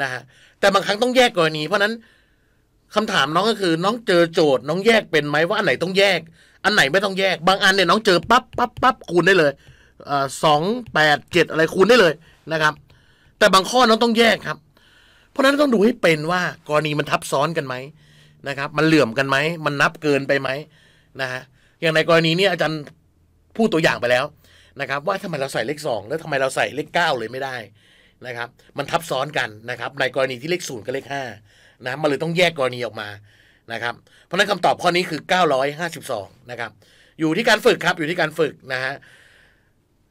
นะฮะแต่บางครั้งต้องแยกกรณี เพราะนั้นคำถามน้องก็คือน้องเจอโจทย์ น้องแยกเป็นไหมว่าอันไหนต้องแยก อันไหนไม่ต้องแยก บางอันเนี่ยน้องเจอปั๊บปั๊บปั๊บคูณได้เลยสองแปดเจ็ดอะไรคูณได้เลยนะครับ แต่บางข้อน้องต้องแยกครับ เพราะนั้นต้องดูให้เป็นว่ากรณีมันทับซ้อนกันไหมนะครับ มันเหลื่อมกันไหมมันนับเกินไปไหมนะฮะอย่างในกรณีนี้อาจารย์พูดตัวอย่างไปแล้วนะครับว่าทำไมเราใส่เลขสองแล้วทำไมเราใส่เลขเก้าเลยไม่ได้นะครับมันทับซ้อนกันนะครับในกรณีที่เลขศูนย์กับเลขห้านะมันเลยต้องแยกกรณีออกมานะครับเพราะนั้นคำตอบข้อนี้คือ 952นะครับอยู่ที่การฝึกครับ อยู่ที่การฝึกนะฮะ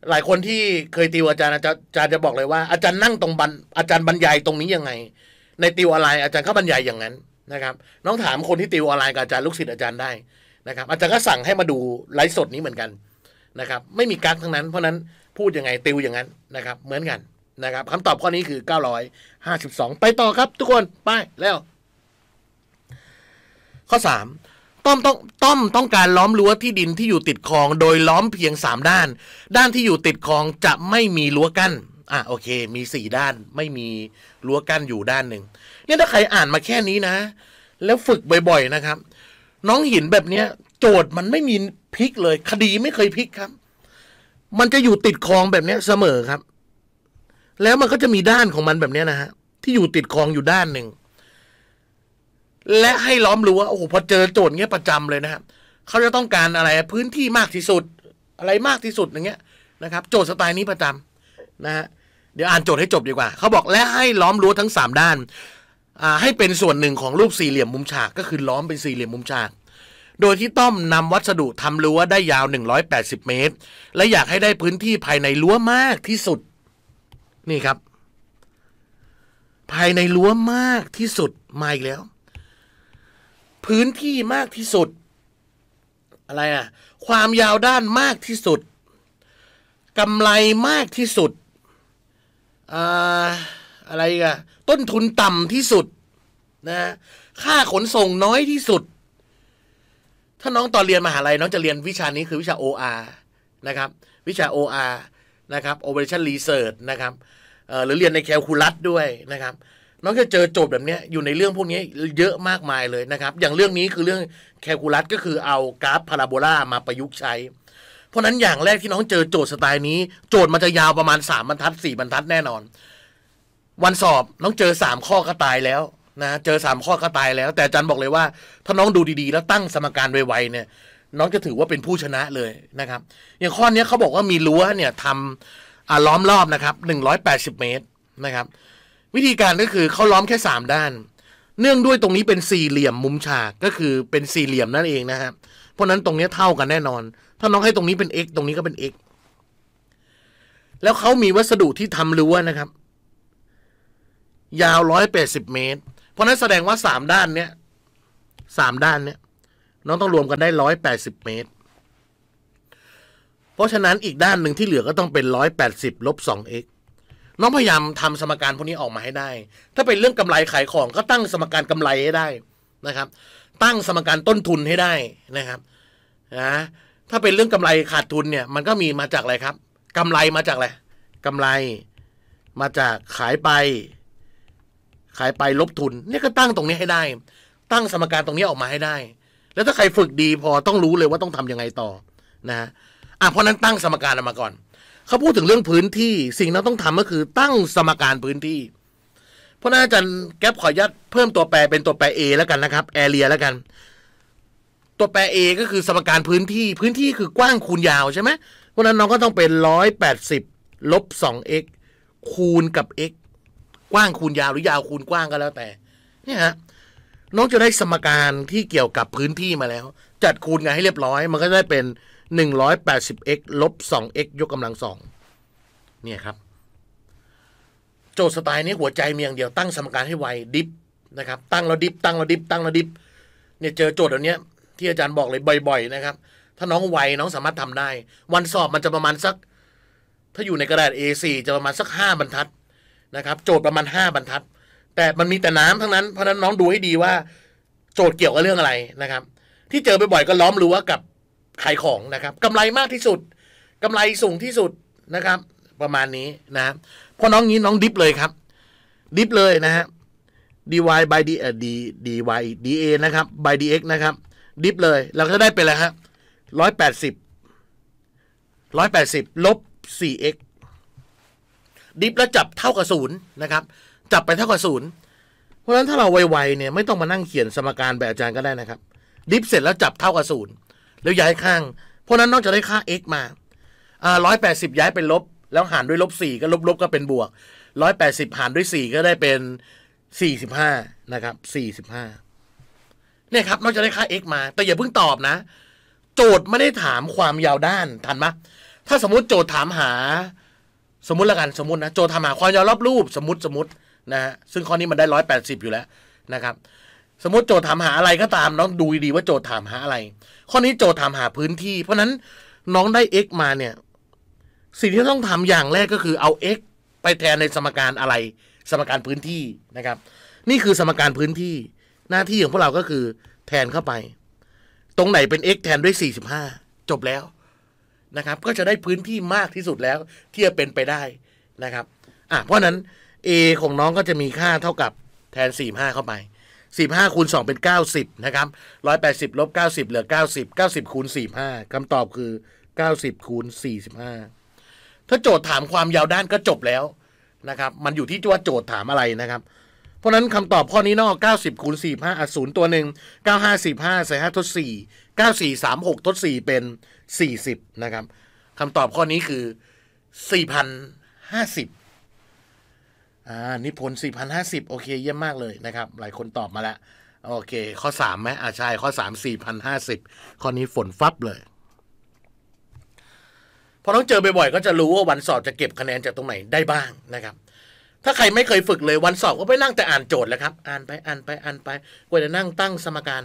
หลายคนที่เคยติวอาจารย์อาจารย์จะบอกเลยว่าอาจารย์นั่งตรงบันอาจารย์บรรยายตรงนี้ยังไงในติวอะไรอาจารย์เ้าบรรยายอย่างนั้นนะครับน้องถามคนที่ติวออนไลน์กับอาจารย์ลูกศิษย์อาจารย์ได้นะครับอาจารย์ก็สั่งให้มาดูไลฟ์สดนี้เหมือนกันนะครับ ไม่มีกั๊กทั้งนั้นเพราะนั้นพูดยังไงติวอย่างนั้นนะครับ เหมือนกันนะครับคำตอบข้อนี้คือ 952 ไปต่อครับทุกคนไปแล้ว ข้อ 3 ต้อมต้องต้อมต้องการล้อมรั้วที่ดินที่อยู่ติดคลอง โดยล้อมเพียง 3 ด้าน ด้านที่อยู่ติดคลองจะไม่มีรั้วกั้นอ่ะโอเคมีสี่ด้านไม่มีรั้วกั้นอยู่ด้านหนึ่งเนี่ยถ้าใครอ่านมาแค่นี้นะ แล้วฝึกบ่อย ๆ นะครับน้องหินแบบเนี้ย โจทย์มันไม่มีพลิกเลย คดีไม่เคยพลิกครับ มันจะอยู่ติดคลองแบบเนี้ยเสมอครับ แล้วมันก็จะมีด้านของมันแบบเนี้ยนะฮะที่อยู่ติดคลองอยู่ด้านหนึ่ง และให้ล้อมรู้ว่าโอ้โหพอเจอโจทย์เงี้ยประจำเลยนะครับเขาจะต้องการอะไรพื้นที่มากที่สุดอะไรมากที่สุดอย่างเงี้ยนะครับ โจทย์สไตล์นี้ประจำ นะฮะเดี๋ยวอ่านโจทย์ให้จบดีกว่า เขาบอกและให้ล้อมรั้วทั้งสามด้านให้เป็นส่วนหนึ่งของรูปสี่เหลี่ยมมุมฉากก็คือ ล้อมเป็นสี่เหลี่ยมมุมฉาก โดยที่ต้อมนำวัสดุทำรั้วได้ยาว180เมตร และอยากให้ได้พื้นที่ภายในรั้วมากที่สุด นี่ครับ ภายในรั้วมากที่สุดมาอีกแล้ว พื้นที่มากที่สุด อะไรอ่ะ ความยาวด้านมากที่สุดกำไรมากที่สุดอ่าอะไรก่ะต้นทุนต่ำที่สุดนะ ค่าขนส่งน้อยที่สุด ถ้าน้องตอนเรียนมหาลัย น้องจะเรียนวิชานี้คือวิชา OR นะครับ วิชา OR นะครับ Operation Research นะครับหรือเรียนในแคลคูลัสด้วยนะครับ น้องจะเจอโจทย์แบบนี้อยู่ในเรื่องพวกนี้เยอะมากมายเลยนะครับ อย่างเรื่องนี้คือเรื่องแคลคูลัสก็คือเอากราฟพาราโบลามาประยุกต์ใช้ เพราะนั้นอย่างแรกที่น้องเจอโจทย์สไตล์นี้โจทย์มันจะยาวประมาณ3บรรทัด4บรรทัดแน่นอนวันสอบน้องเจอสามข้อก็ตายแล้วนะเจอสามข้อก็ตายแล้ว แต่อาจารย์บอกเลยว่าถ้าน้องดูดีๆแล้วตั้งสมการไวๆเนี่ย น้องจะถือว่าเป็นผู้ชนะเลยนะครับ อย่างข้อนี้เขาบอกว่ามีรั้วเนี่ยทำล้อมรอบนะครับหนึ่งร้อยแปดสิบเมตรนะครับ วิธีการก็คือเขาล้อมแค่สามด้าน เนื่องด้วยตรงนี้เป็นสี่เหลี่ยมมุมฉากก็คือเป็นสี่เหลี่ยมนั่นเองนะครับเพราะนั้นตรงนี้เท่ากันแน่นอน ถ้าน้องให้ตรงนี้เป็น x ตรงนี้ก็เป็น x แล้วเขามีวัสดุที่ทำรั้วนะครับยาวร้อยแปดสิบเมตร เพราะนั้นแสดงว่าสามด้านเนี้ยสามด้านเนี้ย น้องต้องรวมกันได้ร้อยแปดสิบเมตร เพราะฉะนั้นอีกด้านหนึ่งที่เหลือก็ต้องเป็นร้อยแปดสิบลบสองเอ็กน้องพยายามทำสมการพวกนี้ออกมาให้ได้ ถ้าเป็นเรื่องกำไรขายของก็ตั้งสมการกำไรให้ได้นะครับ ตั้งสมการต้นทุนให้ได้นะครับนะถ้าเป็นเรื่องกำไรขาดทุนเนี่ยมันก็มีมาจากอะไรครับ กำไรมาจากอะไรกำไรมาจากขายไปขายไปลบทุนเนี่ยก็ตั้งตรงนี้ให้ได้ ตั้งสมการตรงนี้ออกมาให้ได้ แล้วถ้าใครฝึกดี พอต้องรู้เลยว่าต้องทํำยังไงต่อนะฮะอ่ะเพราะนั้นตั้งสมการออกมาก่อนเขาพูดถึงเรื่องพื้นที่สิ่งที่ต้องทำก็คือตั้งสมการพื้นที่ เพราะนั้นอาจารย์แก๊ปขอยัดเพิ่มตัวแปรเป็นตัวแปร A แล้วกันนะครับแอเรียแล้วกัน ตัวแปร A ก็คือสมการพื้นที่พื้นที่คือกว้างคูณยาวใช่ไหมเพราะนั้นน้องก็ต้องเป็นร้อยแปดสิบลบสอง x คูณกับ x กว้างคูณยาวหรือยาวคูณกว้างก็แล้วแต่เนี่ยฮะน้องจะได้สมการที่เกี่ยวกับพื้นที่มาแล้ว จัดคูณกันให้เรียบร้อย มันก็ได้เป็น180 x ลบ2 x ยกกำลังสองเนี่ยครับโจทย์สไตล์นี้หัวใจมีอย่างเดียว ตั้งสมการให้ไวดิฟนะครับตั้งแล้วดิฟตั้งแล้วดิฟตั้งแล้วดิฟเนี่ยเจอโจทย์ันเนี้ ที่อาจารย์บอกเลยบ่อยๆนะครับถ้าน้องไวน้องสามารถทำได้ วันสอบมันจะประมาณสัก ถ้าอยู่ในกระดาษ A4 จะประมาณสักห้าบรรทัดนะครับโจทย์ประมาณ 5 บรรทัด แต่มันมีแต่น้ำทั้งนั้นเพราะนั้นน้องดูให้ดีว่าโจทย์เกี่ยวกับเรื่องอะไรนะครับ ที่เจอไปบ่อยก็ล้อมรู้ว่ากับขายของนะครับกำไรมากที่สุด กำไรสูงที่สุดนะครับ ประมาณนี้นะพอน้องนี้น้องดิฟเลยครับ ดิฟเลยนะฮะ dy by d เอ d dy da นะครับ by dx นะครับดิฟเลยเราก็ได้ไปแล้วฮะร้อยแปดสิบร้อยแปดสิบลบสี่ x ดิฟแล้วจับเท่ากับศูนย์นะครับจับไปเท่ากับศูนย์เพราะฉะนั้นถ้าเราไวๆเนี่ยไม่ต้องมานั่งเขียนสมการแบบอาจารย์ก็ได้นะครับ ดิฟเสร็จแล้วจับเท่ากับศูนย์แล้วย้ายข้างเพราะนั้นนอกจากได้ค่า x มาอ่าร้อยแปดสิบย้ายเป็นลบ แล้วหารด้วยลบสี่ก็ลบลบก็เป็นบวกร้อยแปดสิบหารด้วยสี่ก็ได้เป็นสี่สิบห้านะครับสี่สิบห้าเนี่ยครับนอกจากได้ค่า x มา แต่อย่าเพิ่งตอบนะ โจทย์ไม่ได้ถามความยาวด้านทันไหมถ้าสมมติโจทย์ถามหาสมมติละกันสมมตินะโจทำหาความยาวรอบรูปสมมติสมมตินะฮะซึ่งข้อนี้มันได้ร้อยแปดสิบอยู่แล้วนะครับ สมมติโจทยถามหาอะไรก็ตามน้องดูดีว่าโจทยถามหาอะไร ข้อนี้โจทยถามหาพื้นที่ เพราะนั้นน้องได้ x มาเนี่ย สิ่งที่ต้องทำอย่างแรกก็คือเอา x ไปแทนในสมการอะไร สมการพื้นที่นะครับ นี่คือสมการพื้นที่ หน้าที่ของพวกเราก็คือ แทนเข้าไป ตรงไหนเป็น x แทนด้วย 45จบแล้วนะครับก็จะได้พื้นที่มากที่สุดแล้วที่จะเป็นไปได้นะครับอ่ะเพราะนั้น A ของน้องก็จะมีค่าเท่ากับแทน 45 เข้าไป 45คูณ2เป็น 90นะครับ180ลบ90 เหลือ 90 90คูณ45คำตอบคือ 90คูณ45 ถ้าโจทย์ถามความยาวด้านก็จบแล้วนะครับมันอยู่ที่ว่าโจทย์ถามอะไรนะครับ เพราะนั้นคำตอบข้อนี้นอก 90คูณ45อ่ะศูนย์ตัวหนึ่ง95 45ใส่5ทด 4 94 36ทด 4 เป็นสี่สิบนะครับคำตอบข้อนี้คือสี่พันห้าสิบอ่านิพนธ์าสิบโอเคเยี่ยมมากเลยนะครับหลายคนตอบมาแล้วโอเคข้อสามไหมอ่าใช่ข้อสสามี่พันห้าสิบข้อนี้ฝนฟับเลย พอต้องเจอบ่อยๆ ก็จะรู้ว่าวันสอบจะเก็บคะแนนจากตรงไหนได้บ้างนะครับ ถ้าใครไม่เคยฝึกเลยวันสอบก็ไปนั่งแต่อ่านโจทย์แหละครับ อ่านไปอ่านไปอ่านไปกว่าจะนั่งตั้งสมการ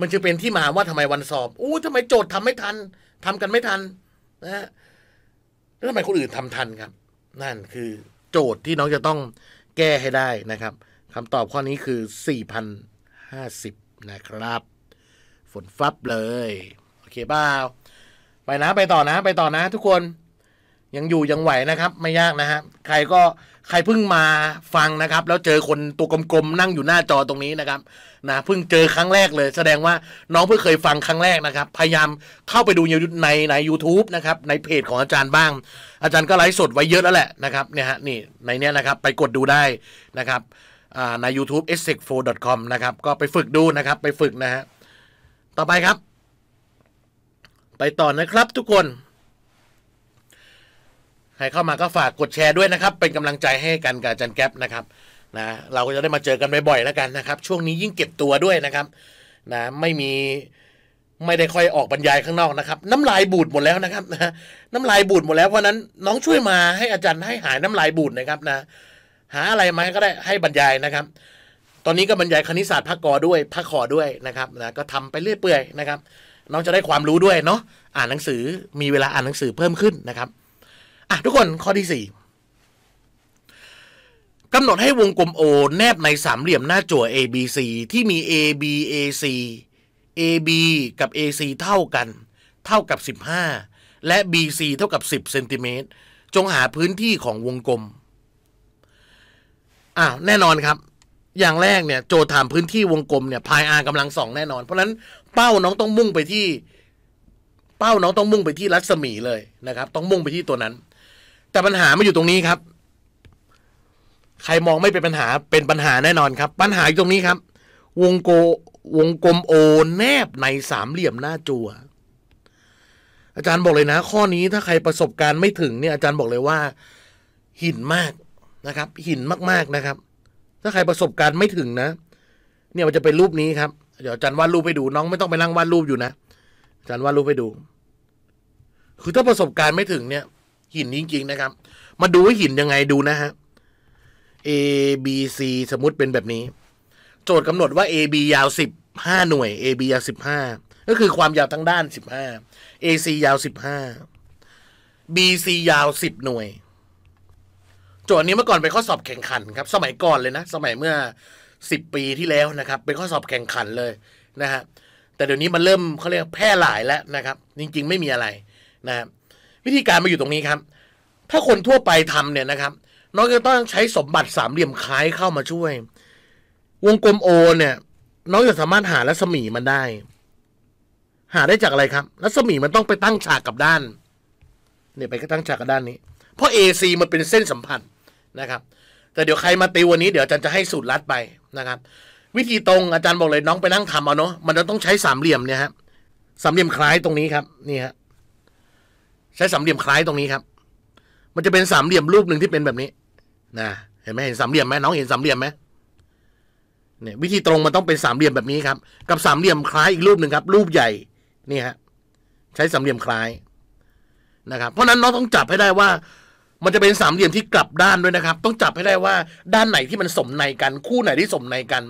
มันจะเป็นที่มาว่าทำไมวันสอบ อู้ทำาไมโจทย์ทำไม่ทัน ทำกันไม่ทัน นะ แล้วทำไมคนอื่นทำทันครับ นั่นคือโจทย์ที่น้องจะต้องแก้ให้ได้นะครับ คำตอบข้อนี้คือ 4,050 นะครับ ฝนฟับเลย โอเคบ้าไปนะ ไปต่อนะไปต่อนะทุกคน ยังอยู่ยังไหวนะครับ ไม่ยากนะฮะ ใครก็ใครเพิ่งมาฟังนะครับแล้วเจอคนตัวกลมๆนั่งอยู่หน้าจอตรงนี้นะครับนะเพิ่งเจอครั้งแรกเลย แสดงว่าน้องเพิ่งเคยฟังครั้งแรกนะครับพยายามเข้าไปดูในใน u t u b e นะครับในเพจของอาจารย์บ้างอาจารย์ก็ไลฟ์สดไว้เยอะแล้วแหละนะครับเนี่ยฮะนี่ในเนี้ยนะครับ ไปกดดูได้นะครับใน YouTube s e c 4 com นะครับก็ไปฝึกดูนะครับไปฝึกนะฮะต่อไปครับ ไปต่อนะครับทุกคนใครเข้ามาก็ฝากกดแชร์ด้วยนะครับ เป็นกำลังใจให้กันกับจันแก๊ปนะครับนะเราก็จะได้มาเจอกันบ่อย ๆ แล้วกันนะครับ ช่วงนี้ยิ่งเก็บตัวด้วยนะครับนะไม่มีไม่ได้ค่อยออกบรรยายข้างนอกนะครับ น้ำลายบูดหมดแล้วนะครับนะน้ำลายบูดหมดแล้วเพราะนั้นน้องช่วยมาให้อาจารย์ให้หายน้ำลายบูดนะครับนะหาอะไรมาก็ได้ให้บรรยายนะครับ ตอนนี้ก็บรรยายคณิตศาสตร์พักกอด้วยพักขอด้วยนะครับนะก็ทำไปเรื่อยเปื่อยนะครับน้องจะได้ความรู้ด้วยเนาะอ่านหนังสือ มีเวลาอ่านหนังสือเพิ่มขึ้นนะครับอ่ะ ทุกคนข้อที่สี่กำหนดให้วงกลมโอแนบในสามเหลี่ยมหน้าจั่ว ABC ที่มี ABAC AB กับ AC เท่ากัน เท่ากับ 15 และ BC เท่ากับ10เซนติเมตรจงหาพื้นที่ของวงกลมอ้าวแน่นอนครับ อย่างแรกเนี่ยโจทย์ถามพื้นที่วงกลมเนี่ยพายอากำลังสองแน่นอน เพราะนั้นเป้าน้องต้องมุ่งไปที่ เป้าน้องต้องมุ่งไปที่รัศมีเลยนะครับ ต้องมุ่งไปที่ตัวนั้นแต่ปัญหาไม่อยู่ตรงนี้ครับ ใครมองไม่เป็นปัญหาเป็นปัญหาแน่นอนครับ ปัญหาอยู่ตรงนี้ครับ วงโกวงกลมโอแนบในสามเหลี่ยมหน้าจัวอาจารย์บอกเลยนะ ข้อนี้ถ้าใครประสบการณ์ไม่ถึงเนี่ย อาจารย์บอกเลยว่า หินมากนะครับ หินมากๆนะครับ ถ้าใครประสบการณ์ไม่ถึงนะ เนี่ยมันจะเป็นรูปนี้ครับเดี๋ยวอาจารย์วาดรูปไปดู น้องไม่ต้องไปนั่งวาดรูปอยู่นะอาจารย์วาดรูปไปดู คือถ้าประสบการณ์ไม่ถึงเนี่ยหินจริง ๆ นะครับ มาดูว่าหินยังไงดูนะฮะ A B C สมมติเป็นแบบนี้ โจทย์กำหนดว่า A B ยาวสิบห้าหน่วย A B ยาวสิบห้า ก็คือความยาวทั้งด้านสิบห้า A C ยาวสิบห้า B C ยาวสิบหน่วย โจทย์นี้เมื่อก่อนเป็นข้อสอบแข่งขันครับ สมัยก่อนเลยนะ สมัยเมื่อสิบปีที่แล้วนะครับ เป็นข้อสอบแข่งขันเลยนะฮะ แต่เดี๋ยวนี้มันเริ่มเขาเรียกแพร่หลายแล้วนะครับ จริง ๆ ไม่มีอะไรนะครับวิธีการมาอยู่ตรงนี้ครับ ถ้าคนทั่วไปทำเนี่ยนะครับ น้องจะต้องใช้สมบัติสามเหลี่ยมคล้ายเข้ามาช่วย วงกลมโอเนี่ย น้องจะสามารถหารัศมีมันได้ หาได้จากอะไรครับรัศมีมันต้องไปตั้งฉากกับด้าน เนี่ยไปก็ตั้งฉากกับด้านนี้ เพราะ AC มันเป็นเส้นสัมพันธ์นะครับ แต่เดี๋ยวใครมาติววันนี้เดี๋ยวอาจารย์จะให้สูตรลัดไปนะครับ วิธีตรงอาจารย์บอกเลยน้องไปนั่งทำเอาเนาะมันจะต้องใช้สามเหลี่ยมเนี่ยฮะสามเหลี่ยมคล้ายตรงนี้ครับนี่ฮะใช้สามเหลี่ยมคล้ายตรงนี้ครับ มันจะเป็นสามเหลี่ยมรูปหนึ่งที่เป็นแบบนี้ นะเห็นไหมเห็นสามเหลี่ยมไหมน้องเห็นสามเหลี่ยมไหมเนี่ย วิธีตรงมันต้องเป็นสามเหลี่ยมแบบนี้ครับกับสามเหลี่ยมคล้ายอีกรูปหนึ่งครับ รูปใหญ่นี่ฮะใช้สามเหลี่ยมคล้ายนะครับเพราะนั้นน้องต้องจับให้ได้ว่า มันจะเป็นสามเหลี่ยมที่กลับด้านด้วยนะครับ ต้องจับให้ได้ว่า ด้านไหนที่มันสมในกันคู่ไหนที่สมในกัน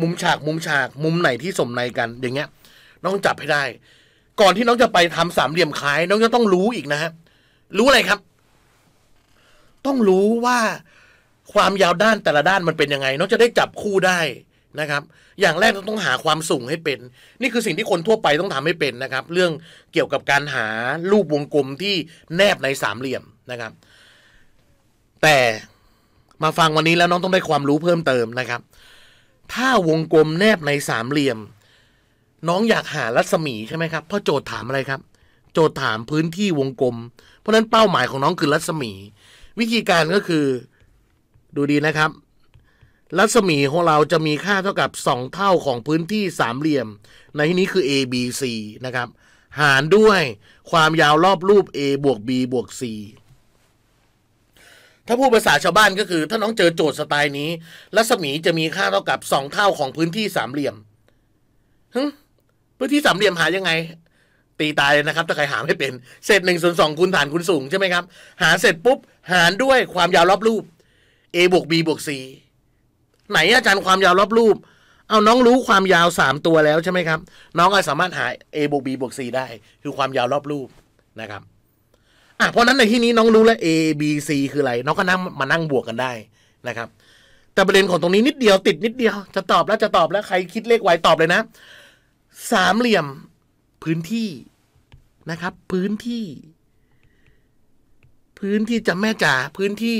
มุมฉากมุมฉาก มุมไหนที่สมในกัน อย่างเงี้ย น้องจับให้ได้ก่อนที่น้องจะไปทำสามเหลี่ยมขายน้องจะต้องรู้อีกนะฮะรู้อะไรครับ ต้องรู้ว่าความยาวด้านแต่ละด้านมันเป็นยังไงน้องจะได้จับคู่ได้นะครับ อย่างแรกต้องหาความสูงให้เป็น นี่คือสิ่งที่คนทั่วไปต้องทำให้เป็นนะครับ เรื่องเกี่ยวกับการหารูปวงกลมที่แนบในสามเหลี่ยมนะครับ แต่มาฟังวันนี้แล้ว น้องต้องได้ความรู้เพิ่มเติมนะครับ ถ้าวงกลมแนบในสามเหลี่ยมน้องอยากหารัศมีใช่ไหมครับพ่อโจทย์ถามอะไรครับ โจทย์ถามพื้นที่วงกลม เพราะนั้นเป้าหมายของน้องคือรัศมี วิธีการก็คือ ดูดีนะครับ รัศมีของเราจะมีค่าเท่ากับ 2 เท่าของพื้นที่สามเหลี่ยม ในที่นี้คือ ABC นะครับ หารด้วยความยาวรอบรูป A บวก B บวก C ถ้าพูดภาษาชาวบ้านก็คือถ้าน้องเจอโจทย์สไตล์นี้ รัศมีจะมีค่าเท่ากับ2เท่าของพื้นที่สามเหลี่ยมฮึพื้นที่สามเหลี่ยมหายังไง ตีตายเลยนะครับถ้าใครหาไม่เป็น เศษหนึ่งส่วนสองคูณฐานคูณสูงใช่ไหมครับหาเสร็จปุ๊บหารด้วยความยาวรอบรูป a บวก b บวก c ไหนอาจารย์ความยาวรอบรูปเอาน้องรู้ความยาวสามตัวแล้วใช่ไหมครับน้องก็สามารถหา a บวก b บวก c ได้ คือความยาวรอบรูปนะครับอ่ะเพราะนั้นในที่นี้น้องรู้แล้ว a b c คืออะไร น้องก็นั่งมานั่งบวกกันได้นะครับ แต่ประเด็นของตรงนี้นิดเดียวติดนิดเดียวจะตอบแล้วจะตอบแล้วใครคิดเลขไวตอบเลยนะสามเหลี่ยมพื้นที่นะครับ พื้นที่ พื้นที่จะแม่จ๋าพื้นที่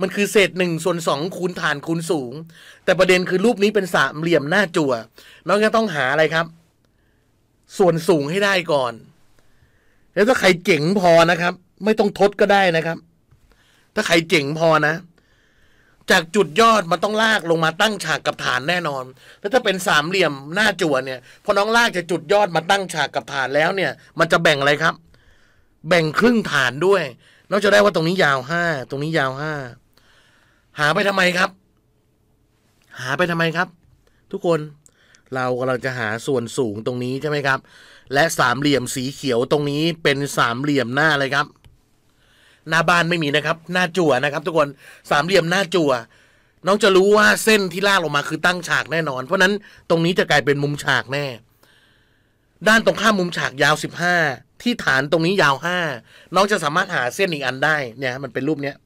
มันคือเศษหนึ่งส่วนสองคูณฐานคูณสูง แต่ประเด็นคือรูปนี้เป็นสามเหลี่ยมหน้าจั่วน้อง็ต้องหาอะไรครับ ส่วนสูงให้ได้ก่อน แล้วถ้าใครเจ๋งพอนะครับ ไม่ต้องทดก็ได้นะครับ ถ้าใครเจ๋งพอนะจากจุดยอด มันต้องลากลงมาตั้งฉากกับฐานแน่นอน แล้วถ้าเป็นสามเหลี่ยมหน้าจั่วเนี่ย พอน้องลากจากจุดยอดมาตั้งฉากกับฐานแล้วเนี่ย มันจะแบ่งอะไรครับ แบ่งครึ่งฐานด้วย้องจะได้ว่าตรงนี้ยาวห้า ตรงนี้ยาวห้า หาไปทำไมครับ หาไปทำไมครับ ทุกคน เรากำลังจะหาส่วนสูงตรงนี้ใช่ไหมครับ และสามเหลี่ยมสีเขียวตรงนี้เป็นสามเหลี่ยมหน้าเลยครับหน้าบ้านไม่มีนะครับหน้าจั่วนะครับ ทุกคนสามเหลี่ยมหน้าจั่ว น้องจะรู้ว่าเส้นที่ลากลงมาคือตั้งฉากแน่นอน เพราะนั้น ตรงนี้จะกลายเป็นมุมฉากแน่ ด้านตรงข้ามมุมฉากยาวสิบห้าที่ฐานตรงนี้ยาวห้าน้องจะสามารถหาเส้นอีกอันได้เนี่ยมันเป็นรูปเนี้ย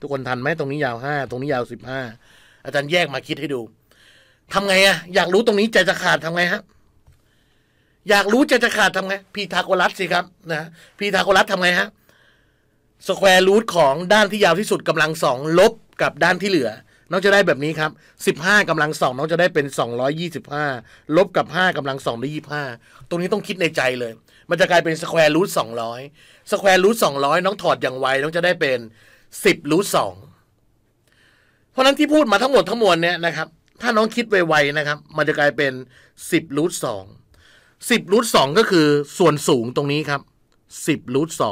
ทุกคนทันไหมตรงนี้ยาวห้าตรงนี้ยาวสิบห้าอาจารย์แยกมาคิดให้ดู ทำไงอะอยากรู้ตรงนี้ใจจะขาดทำไงฮะอยากรู้ใจจะขาดทำไงพีทาโกรัสสิครับนะพีทาโกรัสทำไงฮะสแควร์รูทของด้านที่ยาวที่สุดกำลังสองลบกับด้านที่เหลือ น้องจะได้แบบนี้ครับ 15กำลังสองน้องจะได้เป็น 225 ลบกับ 5กำลังสองได้25 ตรงนี้ต้องคิดในใจเลยมันจะกลายเป็นสแควร์รูท200สแควร์รูท200 น้องถอดอย่างไวน้องจะได้เป็น 10รูท2เพราะนั้นที่พูดมาทั้งหมดทั้งมวลเนี่ยนะครับถ้าน้องคิดไวๆนะครับมันจะกลายเป็น 10รูท2 10รูท2ก็คือส่วนสูงตรงนี้ครับ 10รูท2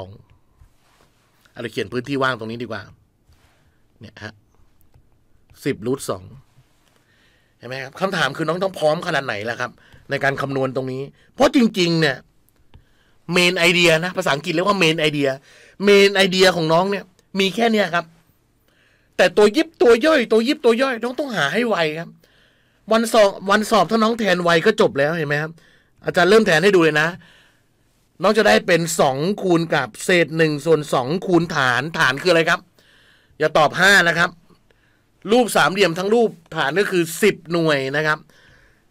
เราเขียนพื้นที่ว่างตรงนี้ดีกว่า เนี่ยฮะสิบรูทสองเห็นไหมครับคำถามคือน้องต้องพร้อมขนาดไหนล่ะครับ ในการคำนวณตรงนี้ เพราะจริง ๆ เนี่ย เมนไอเดียนะภาษาอังกฤษเรียกว่าเมนไอเดีย เมนไอเดียของน้องเนี่ย มีแค่เนี้ยครับ แต่ตัวยิบตัวย่อย ตัวยิบตัวย่อย น้องต้องหาให้ไวครับ วันสอบวันสอบถ้าน้องแทนไวก็จบแล้วเห็นไหมครับ อาจารย์เริ่มแทนให้ดูเลยนะน้องจะได้เป็นสองคูณกับเศษหนึ่งส่วนสองคูณฐานฐานคืออะไรครับ อย่าตอบห้านะครับ รูปสามเหลี่ยมทั้งรูปฐานก็คือสิบหน่วยนะครับ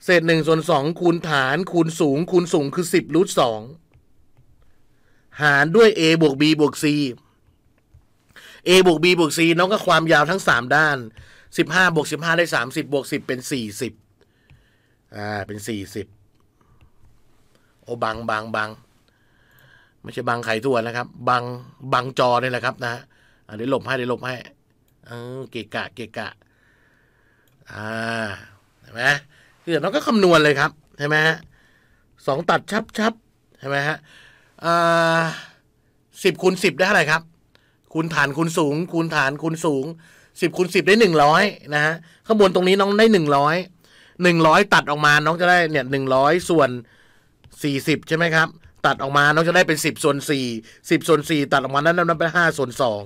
เศษหนึ่งส่วนสองคูณฐานคูณสูงคูณสูงคือสิบรูทสองหารด้วย a บวก b บวก c a บวก b บวก c น้องก็ความยาวทั้ง 3 ด้าน 15บวก15 ได้ 30บวก10 เป็น 40อ่าเป็น 40 โอ้บางบางบางไม่ใช่ บังไข่ทั่วนะครับบัง บัง จอนี่แหละครับ นะฮะเดี๋ยวหลบให้เดี๋ยวหลบให้เออเกะกะเกะกะอ่าใช่ไหมคือเดี๋ยวเราก็คำนวณเลยครับใช่ไหมฮะสองตัดชับชับใช่ไหมฮะอ่าสิบคูณสิบได้เท่าไหร่ครับคูณฐานคูณสูงคูณฐานคูณสูงสิบคูณสิบได้หนึ่งร้อยนะฮะข้างบนตรงนี้น้องได้หนึ่งร้อยหนึ่งร้อยตัดออกมาน้องจะได้ เนี่ยหนึ่งร้อยส่วนสี่สิบใช่ไหมครับตัดออกมาน้องจะได้เป็นสิบส่วนสี่สิบส่วนสี่ตัดออกมา นั้นนั้นเป็นห้าส่วนสอง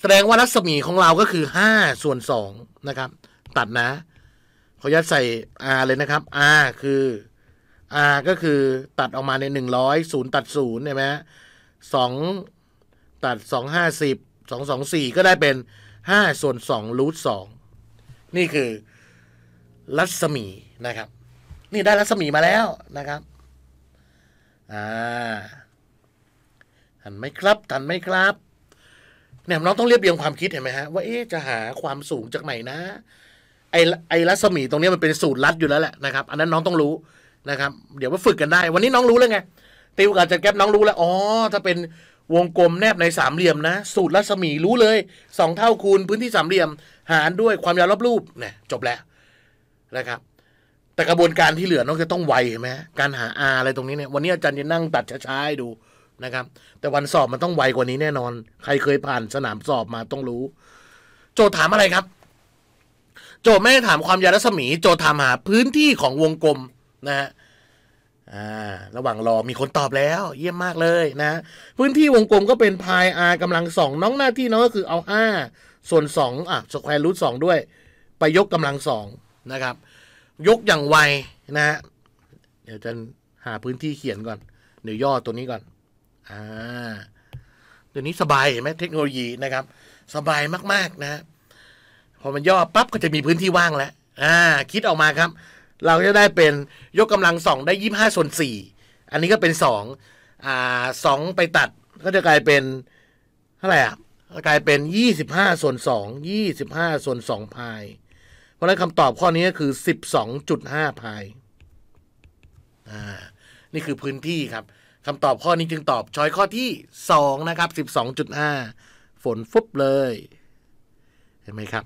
แสดงว่ารัศมีของเราก็คือห้าส่วนสองนะครับตัดนะขอยัดใส่ r เลยนะครับ r คือ r ก็คือ ตัดออกมาในหนึ่งร้อยศูนย์ตัดศูนย์เห็นไหมสองตัดสองห้าสิบสองสองสี่ก็ได้เป็นห้าส่วนสองรูทสองนี่คือ รัศมีนะครับ นี่ได้รัศมีมาแล้วนะครับอ่าทันไหมครับ ทันไหมครับเนี่ยน้องต้องเรียบเรียงความคิดเห็นไหมฮะว่าเอ๊จะหาความสูงจากไหนนะ ไอไอรัศมีตรงนี้มันเป็นสูตรลัดอยู่แล้วแหละนะครับ อันนั้นน้องต้องรู้นะครับ เดี๋ยวว่าฝึกกันได้ วันนี้น้องรู้แล้วไงติวกับจัดแก๊บน้องรู้แล้ว อ๋อ ถ้าเป็นวงกลมแนบในสามเหลี่ยมนะ สูตรรัศมีรู้เลยสองเท่าคูณพื้นที่สามเหลี่ยมหารด้วยความยาวรอบรูปเนี่ยจบแล้วนะครับแต่กระบวนการที่เหลือน้องจะต้องไวเห็นไหมการหาอาอะไรตรงนี้เนี่ยวันนี้อาจารย์จะนั่งตัดช้าๆให้ดูนะครับ แต่วันสอบมันต้องไวกว่านี้แน่นอน ใครเคยผ่านสนามสอบมาต้องรู้ โจทย์ถามอะไรครับ โจทย์ไม่ได้ถามความยาวรัศมี โจทย์ถามหา พื้นที่ของวงกลมนะฮะอ่าระหว่างรอมีคนตอบแล้ว เยี่ยมมากเลยนะพื้นที่วงกลมก็เป็นพายอากำลังสองน้องหน้าที่น้องก็คือ เอา5ส่วน2อ่ะสแควร์รูทสด้วยไปยกกำลังสองนะครับยกอย่างไวนะฮะเดี๋ยวจะหาพื้นที่เขียนก่อนเดี๋ยวย่อตัวนี้ก่อนอ่าตัวนี้สบายเห็นไหมเทคโนโลยีนะครับ สบายมากๆนะ พอมันย่อปั๊บก็จะมีพื้นที่ว่างแล้วอ่า คิดออกมาครับ เราจะได้เป็นยกกำลังสองได้ยี่ห้าส่วนสี่อันนี้ก็เป็นสองอ่าสองไปตัด ก็จะกลายเป็นเท่าไหร่อ่ะกลายเป็นยี่สิบห้าส่วนสองยี่สิบห้าส่วนสองพายเพราะฉะนั้นคำตอบข้อนี้ก็คือ 12.5พายอ่า นี่คือพื้นที่ครับ คำตอบข้อนี้จึงตอบช้อยข้อที่2นะครับ 12.5 ฝนฟุบเลย เห็นไหมครับ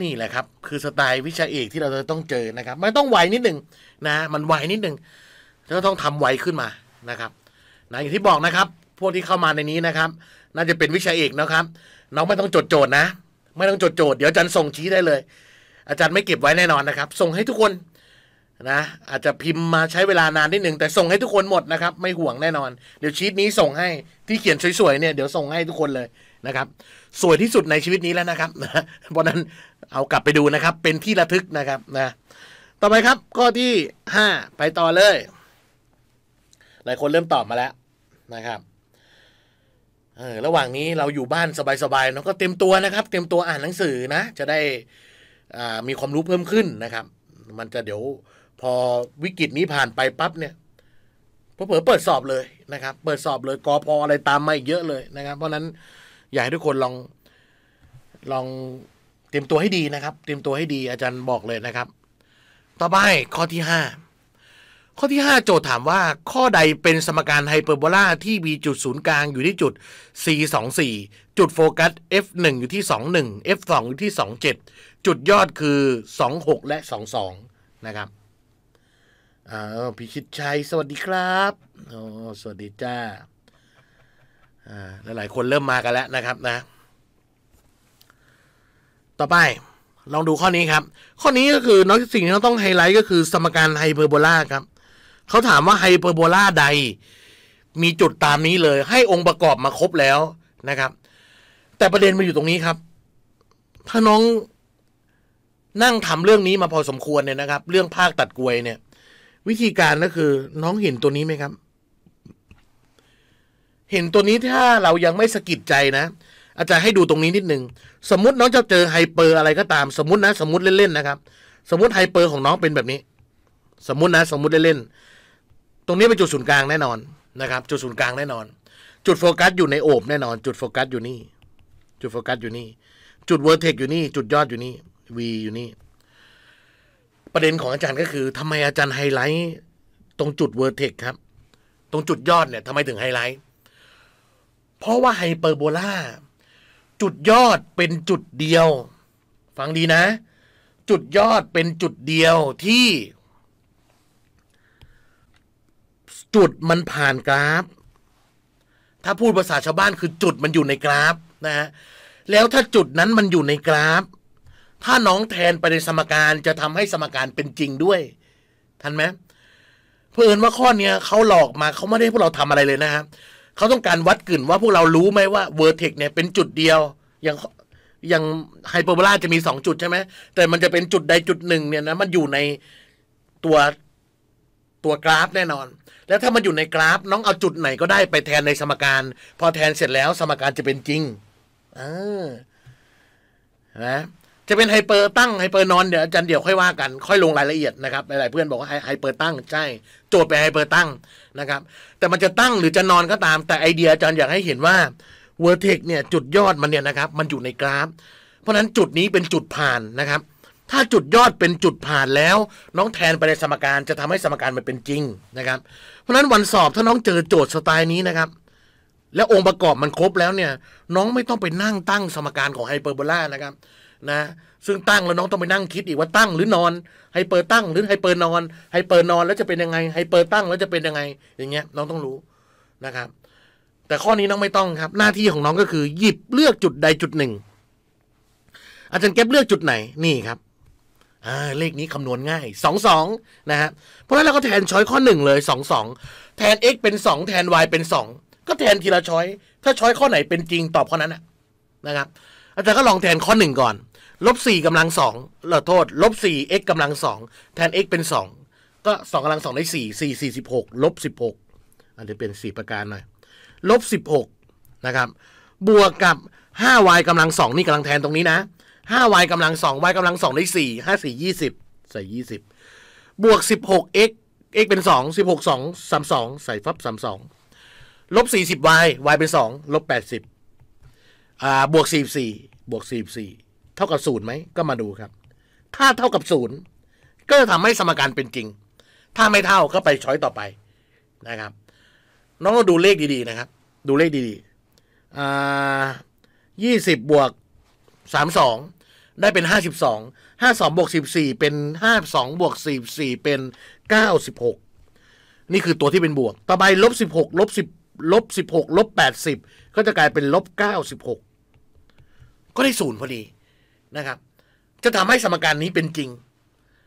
นี่แหละครับ คือสไตล์วิชาเอกที่เราจะต้องเจอนะครับ มันต้องไวนิดหนึ่งนะ มันไวนิดหนึ่ง เราต้องทำไวขึ้นมานะครับนะอย่างที่บอกนะครับ พวกที่เข้ามาในนี้นะครับ น่าจะเป็นวิชาเอกนะครับน้องไม่ต้องจดโจทย์นะไม่ต้อง จด โจทย์เดี๋ยวอาจารย์ส่งชี้ได้เลย อาจารย์ไม่เก็บไว้แน่นอนนะครับ ส่งให้ทุกคน นะ อาจจะพิมพ์มาใช้เวลานานนิดหนึ่งแต่ส่งให้ทุกคนหมดนะครับ ไม่ห่วงแน่นอน เดี๋ยวชีตนี้ส่งให้ที่เขียนสวยๆ เนี่ย เดี๋ยวส่งให้ทุกคนเลยนะครับ สวยที่สุดในชีวิตนี้แล้วนะครับเพราะนั้นเอากลับไปดูนะครับ เป็นที่ระทึกนะครับนะต่อไปครับข้อที่ห้าไปต่อเลย หลายคนเริ่มตอบมาแล้วนะครับเออระหว่างนี้เราอยู่บ้านสบายๆเราก็เต็มตัวนะครับ เต็มตัวอ่านหนังสือนะ จะได้มีความรู้เพิ่มขึ้นนะครับ มันจะเดี๋ยวพอวิกฤตนี้ผ่านไปปั๊บเนี่ยพอเผอเปิดสอบเลยนะครับ เปิดสอบเลยกอพออะไรตามมาอีกเยอะเลยนะครับ เพราะนั้นอยากให้ทุกคนลองลองเตรียมตัวให้ดีนะครับ เตรียมตัวให้ดีอาจารย์บอกเลยนะครับ ต่อไปข้อที่ห้าข้อที่ 5 โจทย์ถามว่า ข้อใดเป็นสมการไฮเปอร์โบลาที่มีจุดศูนย์กลางอยู่ที่จุด c 2 4 จุดโฟกัส f 1อยู่ที่ 2 1 f 2อยู่ที่ 2 7 จุดยอดคือ 2 6 และ 2 2 นะครับอ่าพิชิตชัย สวัสดีครับโอ้สวัสดีจ้าอ่า หลายๆ คนเริ่มมากันแล้วนะครับนะ ต่อไป ลองดูข้อนี้ครับ ข้อนี้ก็คือน้องสิ่งที่เราต้องไฮไลท์ก็คือสมการไฮเปอร์โบลาครับเขาถามว่าไฮเปอร์โบลาใด มีจุดตามนี้เลย ให้องค์ประกอบมาครบแล้วนะครับ แต่ประเด็นมาอยู่ตรงนี้ครับ ถ้าน้องนั่งทำเรื่องนี้มาพอสมควรเนี่ยนะครับ เรื่องภาคตัดกวยเนี่ย วิธีการก็คือน้องเห็นตัวนี้ไหมครับ เห็นตัวนี้ถ้าเรายังไม่สะกิดใจนะ อาจารย์ให้ดูตรงนี้นิดนึง สมมติน้องจะเจอไฮเปอร์อะไรก็ตามสมมตินะ สมมติเล่นๆนะครับ สมมติไฮเปอร์ของน้องเป็นแบบนี้ สมมตินะ สมมติเล่นๆตรงนี้เป็นจุดศูนย์กลางแน่นอนนะครับจุดศูนย์กลางแน่นอน จุดโฟกัสอยู่ในโอบแน่นอน จุดโฟกัสอยู่นี่ จุดโฟกัสอยู่นี่จุดเวอร์เทกอยู่นี่ จุดยอดอยู่นี่วีอยู่นี่ ประเด็นของอาจารย์ก็คือ ทำไมอาจารย์ไฮไลท์ตรงจุดเวอร์เทกครับ ตรงจุดยอดเนี่ยทำไมถึงไฮไลท์เพราะว่าไฮเปอร์โบลาจุดยอดเป็นจุดเดียว ฟังดีนะ จุดยอดเป็นจุดเดียวที่จุดมันผ่านกราฟ ถ้าพูดภาษาชาวบ้านคือจุดมันอยู่ในกราฟนะฮะ แล้วถ้าจุดนั้นมันอยู่ในกราฟ ถ้าน้องแทนไปในสมการจะทำให้สมการเป็นจริงด้วย ทันไหมเพื่อนว่าข้อเนี้ยเขาหลอกมาเขาไม่ได้พวกเราทำอะไรเลยนะครับเขาต้องการวัดกึ่นว่าพวกเรารู้ไหมว่าเวอร์เทกเนี่ย เป็นจุดเดียว อย่างอย่างไฮเปอร์โบลาจะมีสองจุดใช่ไหม แต่มันจะเป็นจุดใดจุดหนึ่ง เนี่ยนะมันอยู่ในตัวตัวกราฟแน่นอนแล้วถ้ามันอยู่ในกราฟ น้องเอาจุดไหนก็ได้ไปแทนในสมการ พอแทนเสร็จแล้วสมการจะเป็นจริงอนะจะเป็นไฮเปอร์ตั้งไฮเปอร์นอนเดี๋ยวอาจารย์เดี๋ยวค่อยว่ากัน ค่อยลงรายละเอียดนะครับหลายๆเพื่อนบอกว่าไฮเปอร์ตั้งใช่ โจทย์เป็นไฮเปอร์ตั้งนะครับแต่มันจะตั้งหรือจะนอนก็ตาม แต่ไอเดียอาจารย์อยากให้เห็นว่าเวอร์เทกเนี่ยจุดยอดมันเนี่ยนะครับ มันอยู่ในกราฟ เพราะนั้นจุดนี้เป็นจุดผ่านนะครับถ้าจุดยอดเป็นจุดผ่านแล้ว น้องแทนไปในสมการจะทำให้สมการมันเป็นจริงนะครับ เพราะฉะนั้นวันสอบถ้าน้องเจอโจทย์สไตล์นี้นะครับ แล้วองค์ประกอบมันครบแล้วเนี่ยน้องไม่ต้องไปนั่งตั้งสมการของไฮเปอร์โบลานะครับนะซึ่งตั้งแล้วน้องต้องไปนั่งคิดอีกว่าตั้งหรือนอนไฮเปอร์ตั้งหรือไฮเปอร์นอนไฮเปอร์นอนแล้วจะเป็นยังไงไฮเปอร์ตั้ง แล้วจะเป็นยังไง อย่างเงี้ย น้องต้องรู้นะครับ แต่ข้อนี้น้องไม่ต้องครับ หน้าที่ของน้องก็คือ หยิบเลือกจุดใดจุดหนึ่ง อาจารย์เก็บเลือกจุดไหนนี่ครับเลขนี้คำนวณง่าย 2 2นะฮะ เพราะฉะนั้นเราก็แทนช้อยข้อ 1 เลย2 2 แทน x เป็น 2 แทน y เป็น 2 ก็แทนทีละช้อย ถ้าช้อยข้อไหนเป็นจริงตอบข้อนั้นนะครับอาจารย์ก็ลองแทนข้อ 1 ก่อนลบ4กำลัง2เราโทษลบ4 x กำลัง 2 แทน x เป็น 2 ก็ 2กำลัง2ได้ 4 4 46ลบ16 อันนี้เป็น 4 ประการหน่อยลบ16นะครับบวกกับ 5y กำลัง2นี่กำลังแทนตรงนี้นะห้าวายกำลังสองวายกำลังสองได้สี่ห้าสี่ยี่สิบใส่ยี่สิบบวกสิบหกเอ็กเอ็กเป็นสองสิบหกสองสามสองใส่ฟับสามสองลบสี่สิบววายายเป็นสองลบแปดสิบอ่าบวกสี่สี่บวกสี่สี่เท่ากับศูนย์ไหมก็มาดูครับ ถ้าเท่ากับศูนย์ก็จะทำให้สมการเป็นจริง ถ้าไม่เท่า ก็ไปช้อยต่อไปนะครับ น้องดูเลขดีๆนะครับ ดูเลขดีๆ อ่ายี่สิบบวกสามสองได้เป็นห้าสิบสองห้าสองบวกสิบสี่เป็นห้าสองบวกสิบสี่เป็นเก้าสิบหกนี่คือตัวที่เป็นบวกต่อไปลบสิบหกลบสิบลบสิบหกลบแปดสิบก็จะกลายเป็นลบเก้าสิบหกก็ได้ศูนย์พอดีนะครับ จะทำให้สมการนี้เป็นจริง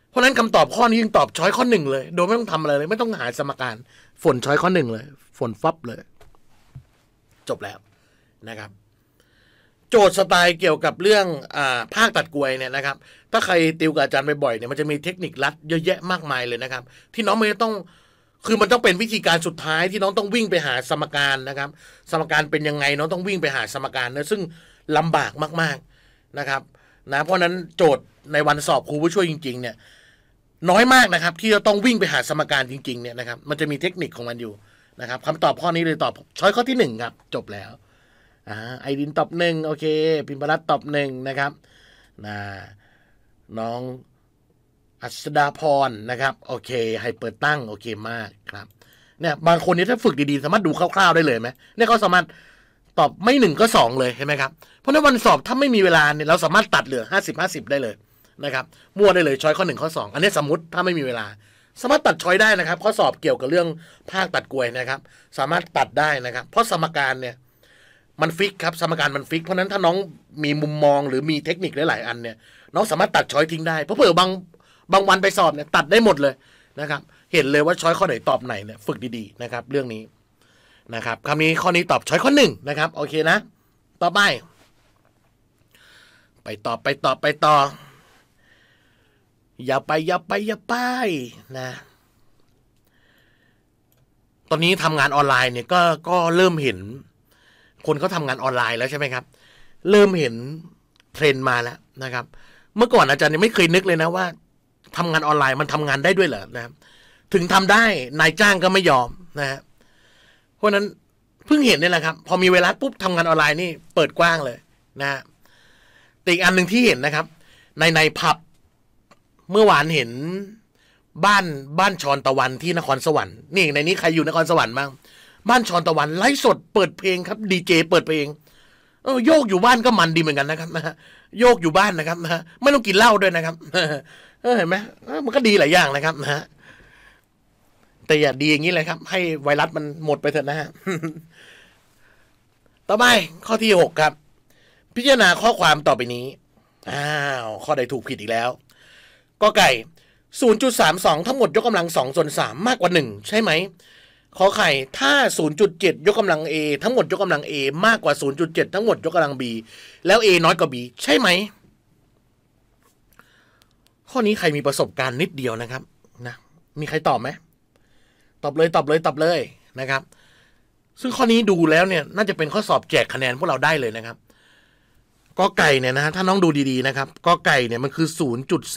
เพราะนั้นคำตอบข้อนี้ยิงตอบช้อยข้อหนึ่งเลย โดยไม่ต้องทำอะไรเลย ไม่ต้องหาสมการ ฝนช้อยข้อหนึ่งเลย ฝนฟับเลย จบแล้วนะครับโจทย์สไตล์เกี่ยวกับเรื่องอภาคตัดกวยเนี่ยนะครับ ถ้าใครติวกับอาจารย์บ่อยๆเนี่ยมันจะมีเทคนิคลัดเยอะแยะมากมายเลยนะครับ ที่น้องมันจะต้องคือมันต้องเป็นวิธีการสุดท้าย ที่น้องต้องวิ่งไปหาสมการนะครับ สมการเป็นยังไง น้องต้องวิ่งไปหาสมการนะซึ่งลำบากมากๆนะครับนะเพราะนั้นโจทย์ในวันสอบครูผู้ช่วยจริงๆเนี่ยน้อยมากนะครับที่จะต้องวิ่งไปหาสมการจริงๆเนี่ยนะครับมันจะมีเทคนิคของมันอยู่นะครับคำตอบข้อนี้เลยตอบช้อยข้อที่หนึ่งครับจบแล้วอ่าไอดินตอบหนึ่งโอเคพิมพรัตตอบหนึ่งนะครับนาน้องอัศดาพรนะครับโอเคไฮเปิดตั้ง โอเคมากครับเนี่ยบางคนนี้ถ้าฝึกดีๆ สามารถดูคร่าว ๆได้เลยไหมเนี่ยเขาสามารถตอบไม่หนึ่งก็สองเลยเห็นไหมครับ เพราะในวันสอบถ้าไม่มีเวลาเนี่ย เราสามารถตัดเหลือห้าสิบห้าสิบได้เลยนะครับมั่วได้เลยช้อยข้อหนึ่งข้อสองอันนี้สมมติถ้าไม่มีเวลา สามารถตัดช้อยได้นะครับข้อสอบเกี่ยวกับเรื่องภาคตัดกลวยนะครับสามารถตัดได้นะครับเพราะสมการเนี่ยมันฟิกครับสมการมันฟิกเพราะนั้นถ้าน้องมีมุมมองหรือมีเทคนิคหลายๆอันเนี่ยน้องสามารถตัดช้อยทิ้งได้ เพราะเผื่อบางบางวันไปสอบเนี่ยตัดได้หมดเลยนะครับเห็นเลยว่าช้อยข้อไหนตอบไหนเนี่ยฝึกดีๆนะครับเรื่องนี้นะครับคำนี้ข้อนี้ตอบช้อยข้อหนึ่งนะครับโอเคนะต่อไป ไปต่อไปต่อไปต่ออย่าไปอย่าไปอย่าไปนะตอนนี้ทำงานออนไลน์เนี่ยก็ก็เริ่มเห็นคนเขาทางานออนไลน์แล้วใช่ไหมครับ เริ่มเห็นเทรนมาแล้วนะครับ เมื่อก่อนอาจารย์ไม่เคยนึกเลยนะว่า ทำงานออนไลน์มันทำงานได้ด้วยเหรอนะ ถึงทำได้นายจ้างก็ไม่ยอมนะฮะเพราะนั้นเพิ่งเห็นเนี่ยแหละครับ พอมีเวลาปุ๊บทำงานออนไลน์นี่เปิดกว้างเลยนะฮะตอีกอันหนึ่งที่เห็นนะครับ ในในผับเมื่อวานเห็นบ้านบ้านชอนตะวันที่นครสวรรค์นี่ ในนี้ใครอยู่นครสวรรค์บ้างบ้านชอนตะวันไลฟ์สดเปิดเพลงครับดีเจเปิดเพลงเออโยกอยู่บ้านก็มันดีเหมือนกันนะครับนะโยกอยู่บ้านนะครับนะไม่ต้องกินเหล้าด้วยนะครับ เออเห็นไหมมันก็ดีหลายอย่างนะครับนะแต่อย่าดีอย่างนี้เลยครับ ให้ไวรัสมันหมดไปเถอะนะฮะต่อไปข้อที่หกครับ พิจารณาข้อความต่อไปนี้อ้าวข้อใดถูกผิดอีกแล้วก็ไก่0.32ทั้งหมดยกกำลังสองส่วนสามมากกว่าหนึ่งใช่ไหมขอไข่ถ้า 0.7 ยกกำลัง A ทั้งหมดยกกำลัง A มากกว่า 0.7 ทั้งหมดยกกำลัง B แล้ว A น้อยกว่า B ใช่ไหม ข้อนี้ใครมีประสบการณ์นิดเดียวนะครับนะ มีใครตอบไหมตอบเลยตอบเลยตอบเลยนะครับ ซึ่งข้อนี้ดูแล้วเนี่ย น่าจะเป็นข้อสอบแจกคะแนนพวกเราได้เลยนะครับกอไก่เนี่ยนะฮะถ้าน้องดูดีๆนะครับกอไก่เนี่ยมันคือ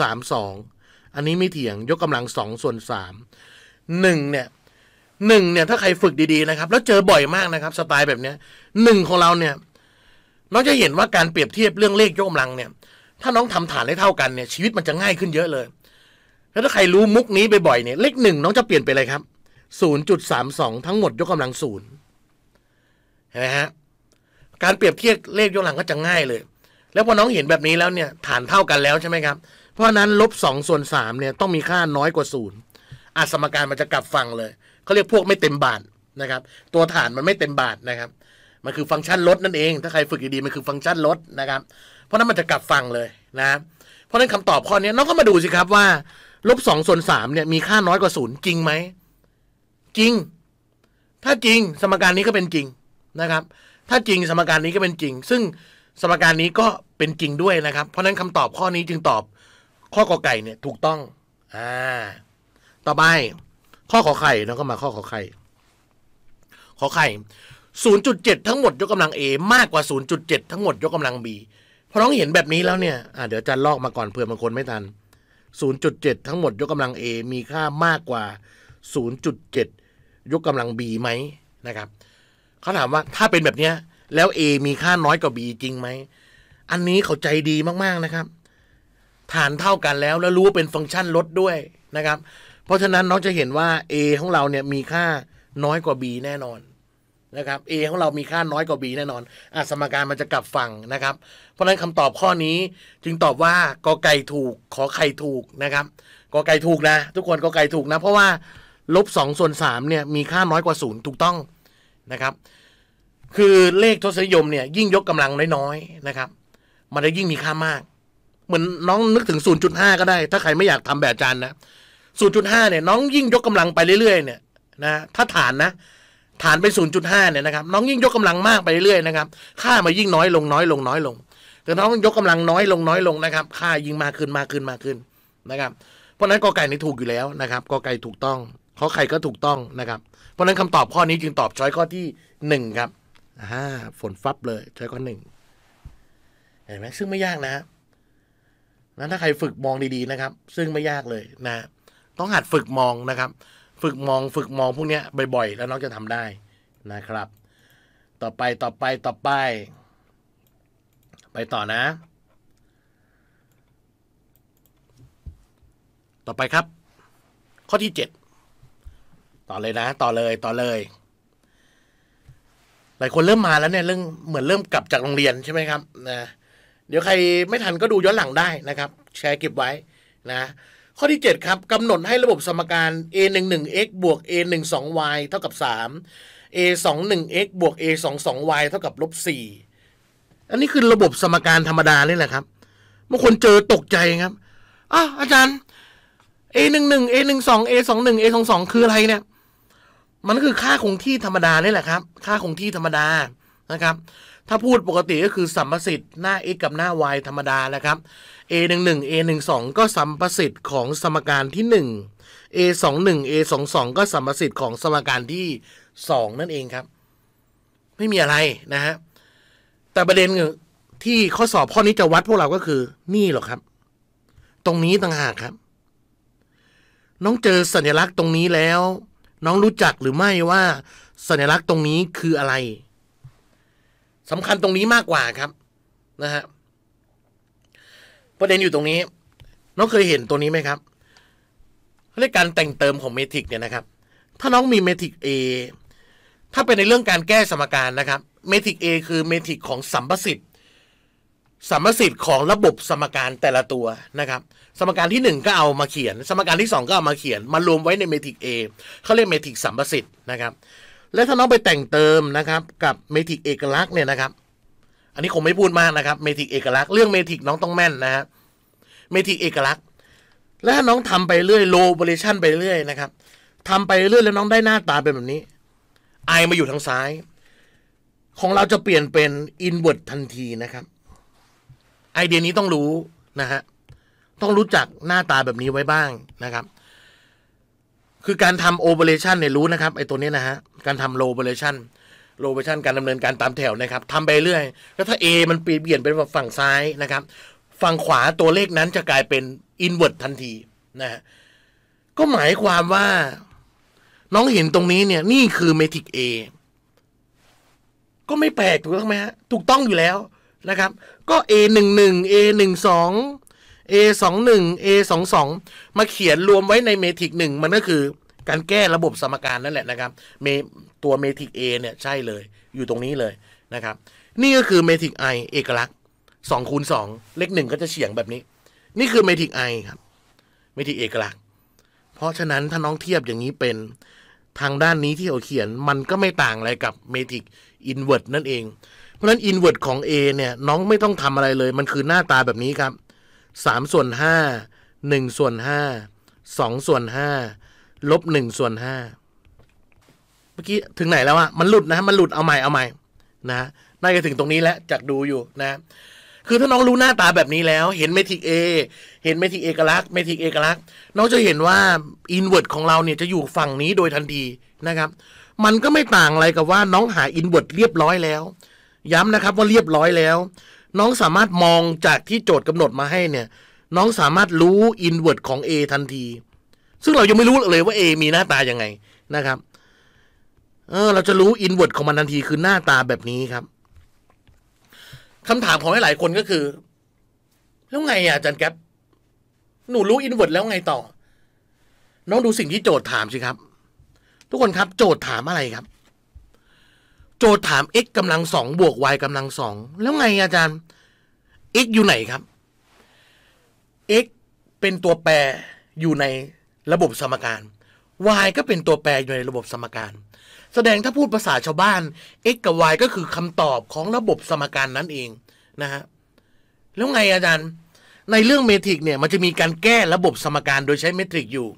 0.32 อันนี้ไม่เถียงยกกำลังสองส่วนสามหนึ่งเนี่ยหนึ่งเนี่ยถ้าใครฝึกดีๆนะครับแล้วเจอบ่อยมากนะครับสไตล์แบบเนี้ยหนึ่งของเราเนี่ยน้องจะเห็นว่าการเปรียบเทียบเรื่องเลขยกกำลังเนี่ยถ้าน้องทำฐานได้เท่ากันเนี่ยชีวิตมันจะง่ายขึ้นเยอะเลยแล้วถ้าใครรู้มุกนี้บ่อยๆเนี่ยเลขหนึ่งน้องจะเปลี่ยนไปเลยครับศูนย์จุดสามสองทั้งหมดยกกำลังศูนย์เห็นไหมฮะการเปรียบเทียบเลขยกกำลังก็จะง่ายเลย แล้วพอน้องเห็นแบบนี้แล้วเนี่ยฐานเท่ากันแล้วใช่ไหมครับเพราะนั้นลบสองส่วนสามเนี่ยต้องมีค่าน้อยกว่าศูนย์อาสมการมันจะกลับฟังเลยเขาเรียกพวกไม่เต็มบาทนะครับ ตัวฐานมันไม่เต็มบาทนะครับมันคือฟังก์ชันลดนั่นเอง ถ้าใครฝึกดีๆมันคือฟังก์ชันลดนะครับ เพราะนั้นมันจะกลับฟังเลยนะเพราะนั้นคำตอบข้อนี้น้องก็มาดูสิครับว่าลบสองส่วนสามเนี่ยมีค่าน้อยกว่าศูนย์จริงไหมจริง ถ้าจริงสมการนี้ก็เป็นจริงนะครับ ถ้าจริงสมการนี้ก็เป็นจริง ซึ่งสมการนี้ก็เป็นจริงด้วยนะครับ เพราะนั้นคำตอบข้อนี้จึงตอบข้อกอไก่เนี่ยถูกต้องอ่าต่อไปข้อขอไข่นะก็มาข้อขอไข่ขอไข่ 0.7 ทั้งหมดยกกำลัง A มากกว่า 0.7 ทั้งหมดยกกำลัง B พอน้องเห็นแบบนี้แล้วเนี่ยอ่าเดี๋ยวจะลอกมาก่อนเผื่อบางคนไม่ทัน 0.7 ทั้งหมด ยกกำลัง A มีค่ามากกว่า 0.7 ยกกำลัง B ไหมนะครับเขาถามว่าถ้าเป็นแบบเนี้ยแล้ว A มีค่าน้อยกว่า B จริงไหมอันนี้เขาใจดี มากๆนะครับ ฐานเท่ากันแล้วแล้วรู้ว่าเป็นฟังก์ชันลดด้วยนะครับเพราะฉะนั้นน้องจะเห็นว่า A ของเราเนี่ยมีค่าน้อยกว่า B แน่นอนนะครับ A ของเรามีค่าน้อยกว่า B แน่นอนอ่ะสมการมันจะกลับฝั่งนะครับ เพราะฉะนั้นคำตอบข้อนี้จึงตอบว่ากอไก่ถูก ขอไข่ถูกนะครับกอไก่ถูกนะทุกคนกอไก่ถูกนะเพราะว่าลบสองส่วนสามเนี่ยมีค่าน้อยกว่าศูนย์ถูกต้องนะครับ คือเลขทศนิยมเนี่ยยิ่งยกกำลังน้อยๆนะครับมันจะยิ่งมีค่ามาก เหมือนน้องนึกถึง 0.5 ก็ได้ ถ้าใครไม่อยากทำแบบจานนะ0.5เนี่ยน้องยิ่งยกกำลังไปเรื่อยๆ เนี่ยนะถ้าฐานนะ ฐานไป 0.5เนี่ยนะครับ น้องยิ่งยกกำลังมากไปเรื่อยๆนะครับค่ามายิ่งน้อยลงน้อยลง น้อยลง แต่น้องยกกำลังน้อยลงน้อยลงนะครับ ค่ายิ่งมากขึ้นมากขึ้นมากขึ้นนะครับ เพราะนั้นกอไก่นี่ถูกอยู่แล้วนะครับกอไก่ถูกต้องขอไข่ก็ถูกต้องนะครับ เพราะนั้นคำตอบข้อนี้จึงตอบช้อยข้อที่หนึ่งครับอ่าฝนฟับเลยช้อยข้อหนึ่งเห็นไหมซึ่งไม่ยากนะนนถ้าใครฝึกมองดีๆนะครับ ซึ่งไม่ยากเลยนะต้องหัดฝึกมองนะครับ ฝึกมอง ฝึกมองพวกนี้บ่อยๆ แล้วน้องจะทำได้นะครับ ต่อไปต่อไปต่อไป ไปต่อนะ ต่อไปครับ ข้อที่เจ็ดต่อเลยนะ ต่อเลยต่อเลย หลายคนเริ่มมาแล้วเนี่ยเรื่องเหมือนเริ่มกลับจากโรงเรียนใช่ไหมครับนะเดี๋ยวใครไม่ทันก็ดูย้อนหลังได้นะครับ แชร์เก็บไว้นะข้อที่ 7 ครับกำหนดให้ระบบสมการ a 1 1 x บวก a 1 2 y เท่ากับ3 a 2 1 x บวก a 2 2 y เท่ากับลบ4อันนี้คือระบบสมการธรรมดาเลยแหละครับบางคนเจอตกใจครับ อ้าอาจารย์ a 1 1 a 1 2 a 2 1 a 2 2คืออะไรเนี่ย มันคือค่าคงที่ธรรมดานี่แหละครับ ค่าคงที่ธรรมดานะครับ ถ้าพูดปกติก็คือสัมประสิทธิ์หน้า x กับหน้า y ธรรมดานะครับ A11 A12 ก็สัมประสิทธิ์ของสมการที่1 A21 A22 ก็สัมประสิทธิ์ของสมการที่2นั่นเองครับ ไม่มีอะไรนะฮะแต่ประเด็นที่ข้อสอบข้อนี้จะวัดพวกเราก็คือนี่หรอครับ ตรงนี้ต่างหากครับ น้องเจอสัญลักษณ์ตรงนี้แล้ว น้องรู้จักหรือไม่ว่า สัญลักษณ์ตรงนี้คืออะไรสำคัญตรงนี้มากกว่าครับ นะฮะประเด็นอยู่ตรงนี้น้องเคยเห็นตัวนี้ไหมครับเรียกการแต่งเติมของเมทริกเนี่ยนะครับ ถ้าน้องมีเมทริก A ถ้าเป็นในเรื่องการแก้สมการนะครับเมทริก A คือเมทริกของสัมประสิทธิ์ สัมประสิทธิ์ของระบบสมการแต่ละตัวนะครับสมการที่1ก็เอามาเขียน สมการที่2ก็เอามาเขียนมารวมไว้ในเมทริก A เขาเรียกเมทริกสัมประสิทธิ์นะครับ และถ้าน้องไปแต่งเติมนะครับกับเมทริกเอกลักษณ์เนี่ยนะครับอันนี้คงไม่พูดมากนะครับเมทิกเอกลักษณ์เรื่องเมทิกน้องต้องแม่นนะฮะเมทิกเอกลักษณ์และน้องทำไปเรื่อยโลบริชันไปเรื่อยนะครับ ทำไปเรื่อยแล้วน้องได้หน้าตาเป็นแบบนี้ไอมาอยู่ทางซ้าย ของเราจะเปลี่ยนเป็นอินเวอร์ตทันทีนะครับไอเดียนี้ต้องรู้นะฮะต้องรู้จักหน้าตาแบบนี้ไว้บ้างนะครับคือการทำโอเปอเรชันเนี่ยรู้นะครับ ไอตัวนี้นะฮะการทำโลเปอเรชันโลเคชันการดำเนินการตามแถวนะครับทำไปเรื่อย แล้วถ้า A มันเปลี่ยนเป็นฝั่งซ้ายนะครับ ฝั่งขวาตัวเลขนั้นจะกลายเป็นอินเวอร์ตทันทีนะฮะก็หมายความว่าน้องเห็นตรงนี้เนี่ย นี่คือเมทริกเอก็ไม่แปลกถูกต้องไหมฮะถูกต้องอยู่แล้วนะครับ ก็ A หนึ่งหนึ่ง A หนึ่งสอง A สองหนึ่ง A สองสองมาเขียนรวมไว้ในเมทริกหนึ่งมันก็คือการแก้ระบบสมการนั่นแหละนะครับเมตัวเมทิกเเนี่ยใช่เลยอยู่ตรงนี้เลยนะครับนี่ก็คือเมทิกไอเอกลักษณ์2คูณ2เลขหนึ่งก็จะเฉียงแบบนี้ นี่คือเมทิกไอครับเมทิกเอกลักษณ์เพราะฉะนั้นถ้าน้องเทียบอย่างนี้เป็นทางด้านนี้ที่เราเขียน มันก็ไม่ต่างอะไรกับเมทิกอินเวอร์ตนั่นเองเพราะฉะนั้นอินเวอร์ตของ A เนี่ย น้องไม่ต้องทำอะไรเลย มันคือหน้าตาแบบนี้ครับ3ส่วน5 1ส่วน5 2ส่วน5ลบ1ส่วน5มื่อกี้ถึงไหนแล้วอะมันหลุดนะมันหลุดเอาใหม่เอาใหม่นะน่าจะถึงตรงนี้แล้วจากดูอยู่นะ คือถ้าน้องรู้หน้าตาแบบนี้แล้ว เห็นเมทิกเอเห็นเมทิกเอกลักษณ์ เมทิกเอกลักษณ์ น้องจะเห็นว่าอินเวอร์ตของเราเนี่ยจะอยู่ฝั่งนี้โดยทันทีนะครับ มันก็ไม่ต่างอะไรกับว่าน้องหาอินเวอร์ตเรียบร้อยแล้ว ย้ำนะครับว่าเรียบร้อยแล้ว น้องสามารถมองจากที่โจทย์กำหนดมาให้เนี่ย น้องสามารถรู้อินเวอร์ตของ A ทันที ซึ่งเรายังไม่รู้เลยว่า A มีหน้าตายังไงนะครับเออเราจะรู้อินเวอร์ตของมันทันทีคือหน้าตาแบบนี้ครับคำถามของหลายคนก็คือแล้วไงอ่ะอาจารย์แก๊ปหนูรู้อินเวอร์ตแล้วไงต่อ น้องดูสิ่งที่โจทย์ถามสิครับ ทุกคนครับโจทย์ถามอะไรครับ โจทย์ถาม x กำลังสอง บวก y กำลังสอง แล้วไงอาจารย์ x อยู่ไหนครับ x เป็นตัวแปรอยู่ในระบบสมการ y ก็เป็นตัวแปรอยู่ในระบบสมการแสดงถ้าพูดภาษาชาวบ้าน x กับ y ก็คือคำตอบของระบบสมการนั้นเองนะฮะแล้วไงอาจารย์ในเรื่องเมทริกเนี่ยมันจะมีการแก้ระบบสมการโดยใช้เมทริกอยู่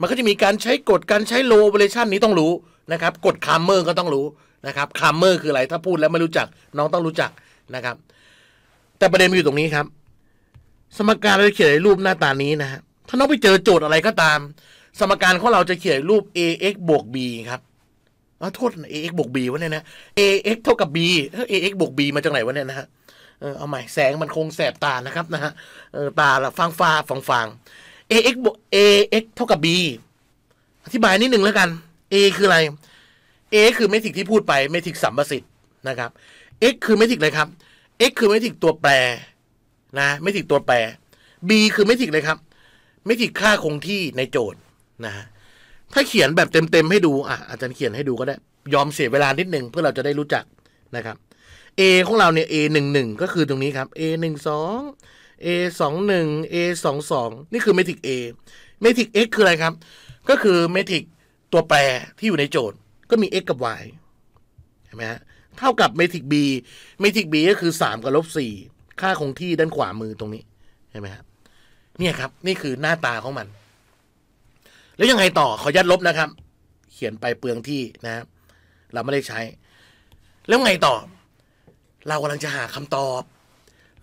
มันก็จะมีการใช้กฎการใช้โลเวเลชันนี้ต้องรู้นะครับกฎคามเมอร์ก็ต้องรู้นะครับคามเมอร์คืออะไรถ้าพูดแล้วไม่รู้จัก น้องต้องรู้จักนะครับ แต่ประเด็นมันอยู่ตรงนี้ครับ สมการเราจะเขียนในรูปหน้าตานี้นะฮะถ้าน้องไปเจอโจทย์อะไรก็ตาม สมการของเราจะเขียนรูป ax บวก b ครับอ๋อโทษ ax บวก b วะเนี่ยนะ ax เท่ากับ b ax บวก b มาจากไหนวะเนี่ยนะฮะเออเอาใหม่แสงมันคงแสบตานะครับนะฮะเออตาละฟางฟ้าฟางฟาง ax บวก ax เท่ากับ b อธิบายนิดหนึ่งแล้วกัน a คืออะไร a คือเมทริกที่พูดไปเมทริกสัมประสิทธิ์นะครับ x คือเมทริกเลยครับ x คือเมทริกตัวแปรนะเมทริกตัวแปร b คือเมทริกเลยครับ เมทริกค่าคงที่ในโจทย์นะฮะถ้าเขียนแบบเต็มๆ ให้ดู อ่ะอาจารย์เขียนให้ดูก็ได้ ยอมเสียเวลานิดนึง เพื่อเราจะได้รู้จักนะครับ A ของเราเนี่ย A หนึ่งหนึ่งก็คือตรงนี้ครับ A หนึ่งสอง A สองหนึ่ง A สองสองนี่คือเมทริก A เมทริก X คืออะไรครับ ก็คือเมทริกตัวแปรที่อยู่ในโจทย์ ก็มี X กับ Y เห็นไหมฮะ เท่ากับเมทริก B เมทริก B ก็คือ 3 กับลบ 4 ค่าคงที่ด้านขวามือตรงนี้เห็นไหมครับเนี่ยครับนี่คือหน้าตาของมันแล้วยังไงต่อขอยัดลบนะครับ เขียนไปเปลืองที่นะครับเราไม่ได้ใช้แล้วไงต่อ เรากำลังจะหาคำตอบ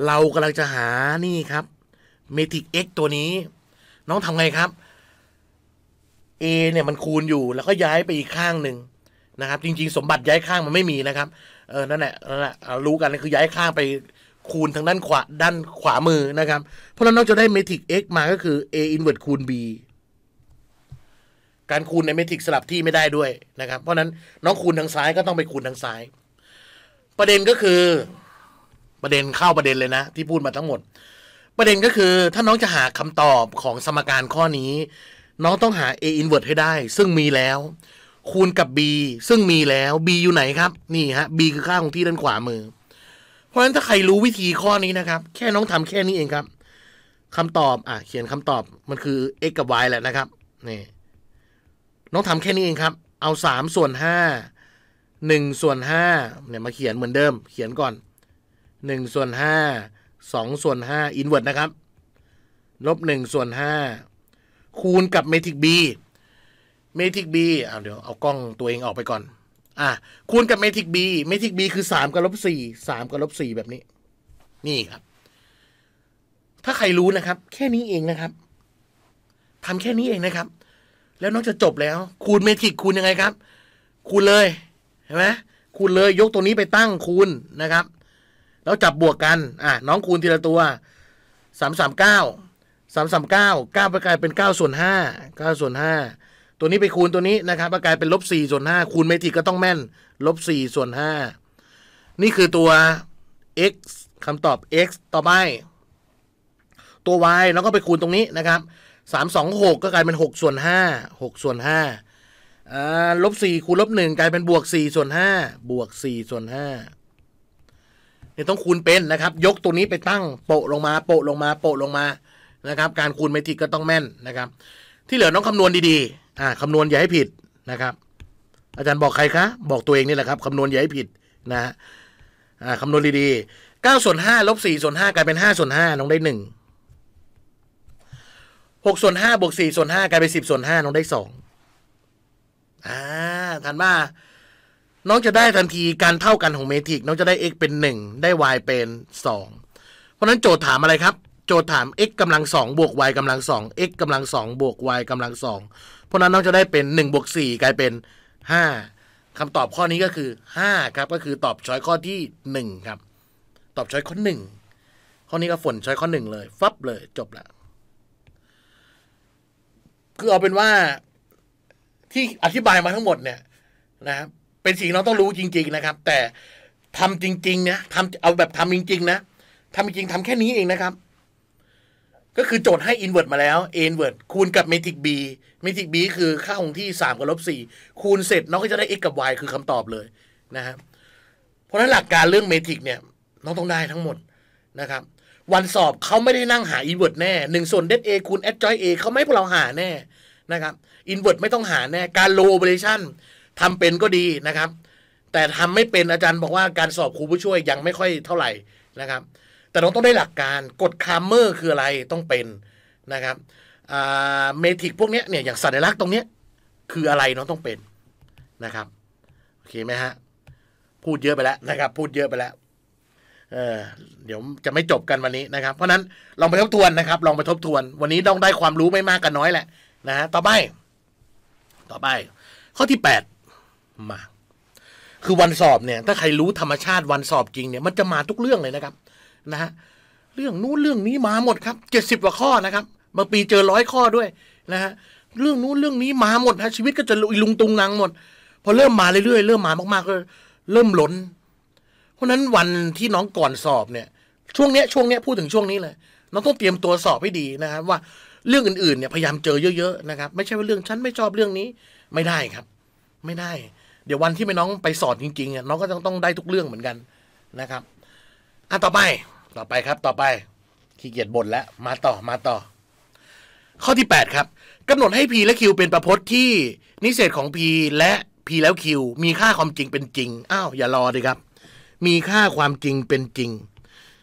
เรากำลังจะหานี่ครับเมทิกกตัวนี้ น้องทำไงครับ a เนี่ยมันคูณอยู่ แล้วก็ย้ายไปอีกข้างหนึ่งนะครับ จริง ๆ สมบัติย้ายข้างมันไม่มีนะครับเออนั่นแหละนั่นแหละรู้กันคือย้ายข้างไปคูณทางด้านขวาด้านขวามือนะครับ เพราะนั้นนอกจะได้เมทริกเกมาก็คือ a นเวอร์ e คูณ b การคูณในเมทริกสลับที่ไม่ได้ด้วยนะครับ เพราะนั้น น้องคูณทางซ้ายก็ต้องไปคูณทางซ้าย ประเด็นก็คือ ประเด็นเข้าประเด็นเลยนะ ที่พูดมาทั้งหมด ประเด็นก็คือถ้าน้องจะหาคำตอบของสมการข้อนี้ น้องต้องหา a inverse ให้ได้ ซึ่งมีแล้ว คูณกับ b ซึ่งมีแล้ว b อยู่ไหนครับ นี่ฮะ b คือค่าของที่ด้านขวามือ เพราะฉะนั้นถ้าใครรู้วิธีข้อนี้นะครับ แค่น้องทำแค่นี้เองครับคำตอบอ่ะเขียนคำตอบมันคือ x กับ y แหละนะครับนี่น้องทำแค่นี้เองครับ เอาสามส่วนห้าหนึ่งส่วนห้าเนี่ยมาเขียนเหมือนเดิม เขียนก่อนหนึ่งส่วนห้าสองส่วนห้าอินเวอร์ตนะครับลบหนึ่งส่วนห้าคูณกับเมทริกบีเมทริกบีเอาเดี๋ยวเอากล้องตัวเองออกไปก่อน อ่ะคูณกับเมทริกบีเมทริกบีคือสามกับลบสี่สามกับลบสี่แบบนี้ นี่ครับ ถ้าใครรู้นะครับ แค่นี้เองนะครับทำแค่นี้เองนะครับแล้วน้องจะจบแล้ว คูณเมทริกคูณยังไงครับ คูณเลย เห็นไหมคูณเลยยกตัวนี้ไปตั้งคูณนะครับ แล้วจับบวกกันอ่ะน้องคูณทีละตัวสามสามเก้าสามสามเก้าเก้าไปกลายเป็นเก้าส่วนห้าเก้าส่วนห้าตัวนี้ไปคูณตัวนี้นะครับกลายเป็นลบสี่ส่วนห้าคูณเมทริกก็ต้องแม่นลบสี่ส่วนห้านี่คือตัว x คำตอบ x ต่อไป ตัว y แล้วก็ไปคูณตรงนี้นะครับสามสองหกก็กลายเป็นหกส่วนห้าหกส่วนห้าลบสี่คูณลบหนึ่งกลายเป็นบวกสี่ส่วนห้าบวกสี่ส่วนห้าเนี่ยต้องคูณเป็นนะครับ ยกตัวนี้ไปตั้ง โปะลงมาโปะลงมา โปะลงมานะครับ การคูณเมตริกก็ต้องแม่นนะครับ ที่เหลือต้องคำนวณดีๆอ่าคำนวณอย่าให้ผิดนะครับ อาจารย์บอกใครคะ บอกตัวเองนี่แหละครับคำนวณอย่าให้ผิดนะฮะคำนวณดีๆเก้าส่วนห้าลบสี่ส่วนห้ากลายเป็นห้าส่วนห้าน้องได้หนึ่งหกส่วนห้าบวกสี่ส่วนห้ากลายเป็นสิบส่วนห้าน้องได้สองอ่าทัน้าน้องจะได้ทันทีการเท่ากันของเมทริกน้องจะได้ x เป็นหนึ่งได้ y เป็นสองเพราะนั้นโจทย์ถามอะไรครับ โจทย์ถาม x กำลังสองบวก y กำลังสอง x กำลังสองบวก y กำลังสองเพราะนั้นน้องจะได้เป็นหนึ่งบวกสี่กลายเป็นห้าคำตอบข้อนี้ก็คือห้าครับก็คือตอบช้อยข้อที่หนึ่งครับ ตอบช้อยข้อหนึ่งข้อนี้ก็ฝนช้อยข้อหนึ่งเลยฟับเลยจบละคือเอาเป็นว่าที่อธิบายมาทั้งหมดเนี่ย นะครับ เป็นสิ่งเราต้องรู้จริง ๆ นะครับ แต่ทำจริง ๆ เนี่ยทำเอาแบบทำจริง ๆ นะ ทำจริงทำแค่นี้เองนะครับ ก็คือโจทย์ให้อินเวอร์ตมาแล้วเอนเวอร์ตคูณกับเมทริกบีเมทริกบีคือ ค่าของที่สามกับลบสี่คูณเสร็จ น้องก็จะได้ x กับ y คือคำตอบเลยนะครับ เพราะฉะนั้นหลักการเรื่องเมทริกเนี่ย น้องต้องได้ทั้งหมดนะครับวันสอบเขาไม่ได้นั่งหาอินเวอร์ตแน่หนึ่งส่วนเดทเอคูณแอดจอยเอเขาไม่พวกเราหาแน่นะครับอินเวอร์ตไม่ต้องหาแน่ การโลเบเรชั่นทำเป็นก็ดีนะครับ แต่ทำไม่เป็นอาจารย์บอกว่าการสอบครูผู้ช่วยยังไม่ค่อยเท่าไหร่นะครับแต่เราต้องได้หลักการกฎคามเมอร์คืออะไรต้องเป็นนะครับเมทริกพวกนี้เนี่ยอย่างสัญลักษณ์ตรงนี้ คืออะไรน้องต้องเป็นนะครับโอเคไหมฮะพูดเยอะไปแล้วนะครับพูดเยอะไปแล้วเออเดี๋ยวจะไม่จบกันวันนี้นะครับ เพราะนั้นลองไปทบทวนนะครับลองไปทบทวน วันนี้ต้องได้ความรู้ไม่มากกันน้อยแหละนะฮะต่อไป ต่อไป ข้อที่แปดมาคือวันสอบเนี่ยถ้าใครรู้ธรรมชาติวันสอบจริงเนี่ยมันจะมาทุกเรื่องเลยนะครับนะฮะเรื่องนู้นเรื่องนี้มาหมดครับเจ็ดสิบกว่าข้อนะครับบางปีเจอร้อยข้อด้วยนะฮะเรื่องนู้นเรื่องนี้มาหมดฮะชีวิตก็จะลุยลุงตุงนังหมดพอเริ่มมาเรื่อยๆเริ่มมามากๆก็เริ่มหลนเพราะนั้นวันที่น้องก่อนสอบเนี่ย ช่วงเนี้ย ช่วงเนี้ยพูดถึงช่วงนี้เลยน้องต้องเตรียมตัวสอบให้ดีนะครับ ว่าเรื่องอื่นๆ เนี่ยพยายามเจอเยอะๆนะครับไม่ใช่ว่าเรื่องฉันไม่ชอบเรื่องนี้ไม่ได้ครับ ไม่ได้ เดี๋ยววันที่ไม่น้องไปสอนจริงๆอ่ะน้องก็ต้องต้องได้ทุกเรื่องเหมือนกันนะครับอ่ะต่อไปต่อไปครับต่อไป ขี้เกียจบ่นแล้วมาต่อมาต่อ ข้อที่8ครับกำหนดให้ P และ Q เป็นประพจน์ที่ นิเศษของ P และ P แล้ว Q มีค่าความจริงเป็นจริงอ้าวอย่ารอเลยครับมีค่าความจริงเป็นจริง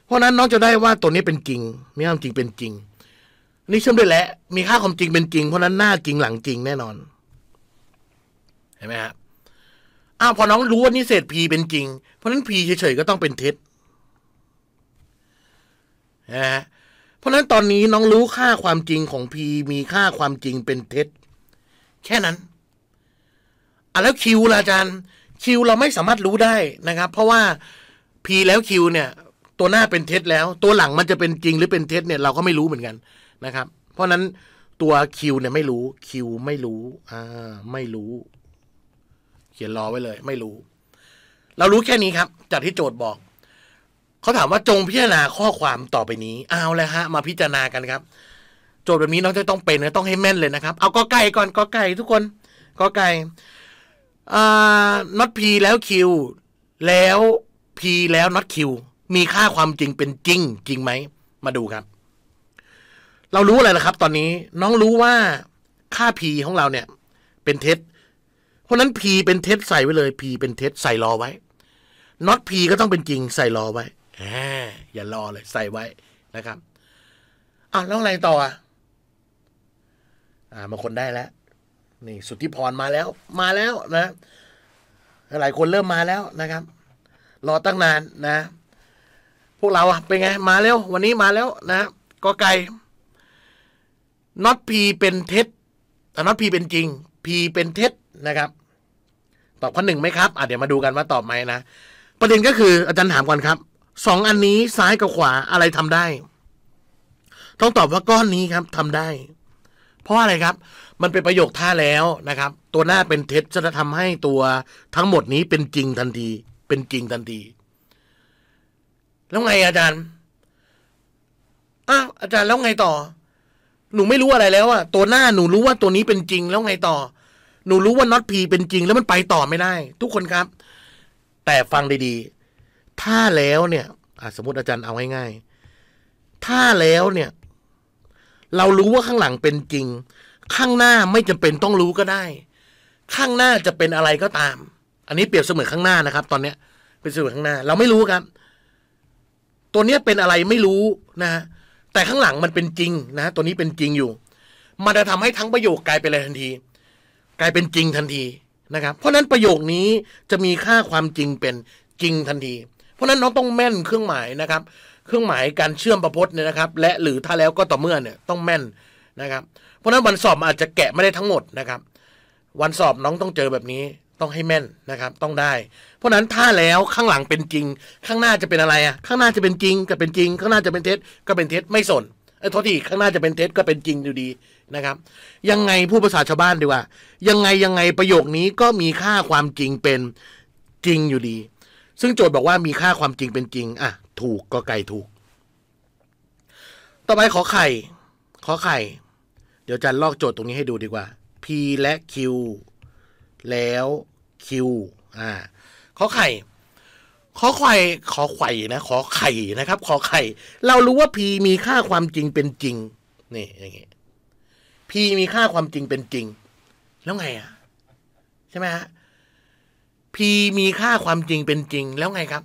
เพราะนั้นน้องจะได้ว่าตัวนี้เป็นจริงมีความจริงเป็นจริง นี่เชื่อมด้วยแหละ มีค่าความจริงเป็นจริงเพราะนั้นหน้าจริงหลังจริงแน่นอน เห็นไหมครับอ้าวพอน้องรู้ว่านี่เศษพีเป็นจริงเพราะนั้นพีเฉยๆก็ต้องเป็นเท็จนะะเพราะนั้นตอนนี้น้องรู้ค่าความจริงของพีมีค่าความจริงเป็นเท็จ แค่นั้นอ่ะแล้วคิวล่ะอาจารย์คิวเราไม่สามารถรู้ได้นะครับ เพราะว่า P แล้วคิวเนี่ย ตัวหน้าเป็นเท็จ แล้ว ตัวหลังมันจะเป็นจริงหรือเป็นเท็จเนี่ยเราก็ไม่รู้เหมือนกันนะครับ เพราะนั้นตัวคิวเนี่ยไม่รู้คิวไม่รู้ อ่า ไม่รู้ เขียนรอไว้เลย ไม่รู้ เรารู้แค่นี้ครับ จากที่โจทย์บอกเขาถามว่าจงพิจารณาข้อความต่อไปนี้ เอาเลยฮะมาพิจารณากันครับ โจทย์แบบนี้น้องจะต้องเป็นนะต้องให้แม่นเลยนะครับ เอาก็ไก่ก่อนก็ไก่ทุกคนก็ไก่น็อตพีแล้วคิวแล้วพีแล้วน็อตคิวมีค่าความจริงเป็นจริง จริงไหม มาดูครับ เรารู้อะไรนะครับ ตอนนี้ น้องรู้ว่าค่าพีของเราเนี่ย เป็นเท็จ เพราะนั้นพีเป็นเท็จใส่ไว้เลยพีเป็นเท็จใส่รอไว้น็อตพีก็ต้องเป็นจริงใส่รอไว้อย่ารอเลยใส่ไว้นะครับอ้าวแล้วอะไรต่อ อ่ะบางคนได้แล้วนี่สุทธิพรมาแล้ว มาแล้วนะหลายคนเริ่มมาแล้วนะครับ รอตั้งนานนะ พวกเราอะเป็นไงมาแล้ววันนี้มาแล้วนะก็ไก่น็อตพีเป็นเท็จน็อตพีเป็นจริงพีเป็นเท็จนะครับตอบข้อหนึ่งไหมครับ อ่ะเดี๋ยวมาดูกันว่าตอบไหมนะประเด็นก็คืออาจารย์ถามก่อนครับสองอันนี้ซ้ายกับขวาอะไรทำได้ต้องตอบว่า ก้อนนี้ครับ ทำได้เพราะอะไรครับ มันเป็นประโยคท่าแล้วนะครับ ตัวหน้าเป็นเท็จจะทำให้ตัวทั้งหมดนี้เป็นจริงทันที เป็นจริงทันที แล้วไงอาจารย์อ้าวอาจารย์แล้วไงต่อ หนูไม่รู้อะไรแล้วอะตัวหน้าหนูรู้ว่าตัวนี้เป็นจริง แล้วไงต่อ หนูรู้ว่าน็อตพีเป็นจริงแล้วมันไปต่อไม่ได้ ทุกคนครับ แต่ฟังดีๆถ้าแล้วเนี่ยสมมติอาจารย์เอาง่ายๆถ้าแล้วเนี่ยเรารู้ว่าข้างหลังเป็นจริง ข้างหน้าไม่จำเป็นต้องรู้ก็ได้ ข้างหน้าจะเป็นอะไรก็ตาม อันนี้เปรียบเสมือนข้างหน้านะครับ ตอนเนี้ยเป็นเสมือนข้างหน้า เราไม่รู้ครับ ตัวเนี้ยเป็นอะไรไม่รู้นะฮะ แต่ข้างหลังมันเป็นจริงนะ ตัวนี้เป็นจริงอยู่มันจะทำให้ทั้งประโยคกลายเป็นอะไรทันที กลายเป็นจริงทันทีนะครับ เพราะนั้นประโยคนี้จะมีค่าความจริงเป็นจริงทันที เพราะนั้นน้องต้องแม่นเครื่องหมายนะครับเครื่องหมายการเชื่อมประพจน์เนี่ยนะครับ และหรือถ้าแล้วก็ต่อเมื่อเนี่ยต้องแม่นนะครับ เพราะนั้นวันสอบอาจจะแกะไม่ได้ทั้งหมดนะครับ วันสอบน้องต้องเจอแบบนี้ต้องให้แม่น นะครับ ต้องได้ เพราะนั้นถ้าแล้วข้างหลังเป็นจริง ข้างหน้าจะเป็นอะไรอ่ะข้างหน้าจะเป็นจริงก็เป็นจริง ข้างหน้าจะเป็นเท็จก็เป็นเท็จไม่สนไอ้ทษที่ข้างหน้าจะเป็นเท็จก็เป็นจริงอยู่ดีนะครับยังไงผู้ภาษาชาวบ้านดีว่า ยังไงยังไงประโยคนี้ก็มีค่าความจริงเป็นจริงอยู่ดี ซึ่งโจทย์บอกว่ามีค่าความจริงเป็นจริง อ่ะถูกก็ไก่ถูก ต่อไปขอไข่ขอไข่ เดี๋ยวจันลอกโจทย์ตรงนี้ให้ดูดีกว่า P และ Q แล้ว Q อ่าขอไข่ขอไข่ขอไข่นะขอไข่นะครับขอไข่ เรารู้ว่า P มีค่าความจริงเป็นจริงนี่อย่างเงี้ย P มีค่าความจริงเป็นจริง แล้วไงอ่ะ ใช่ไหมฮะ P มีค่าความจริงเป็นจริง แล้วไงครับ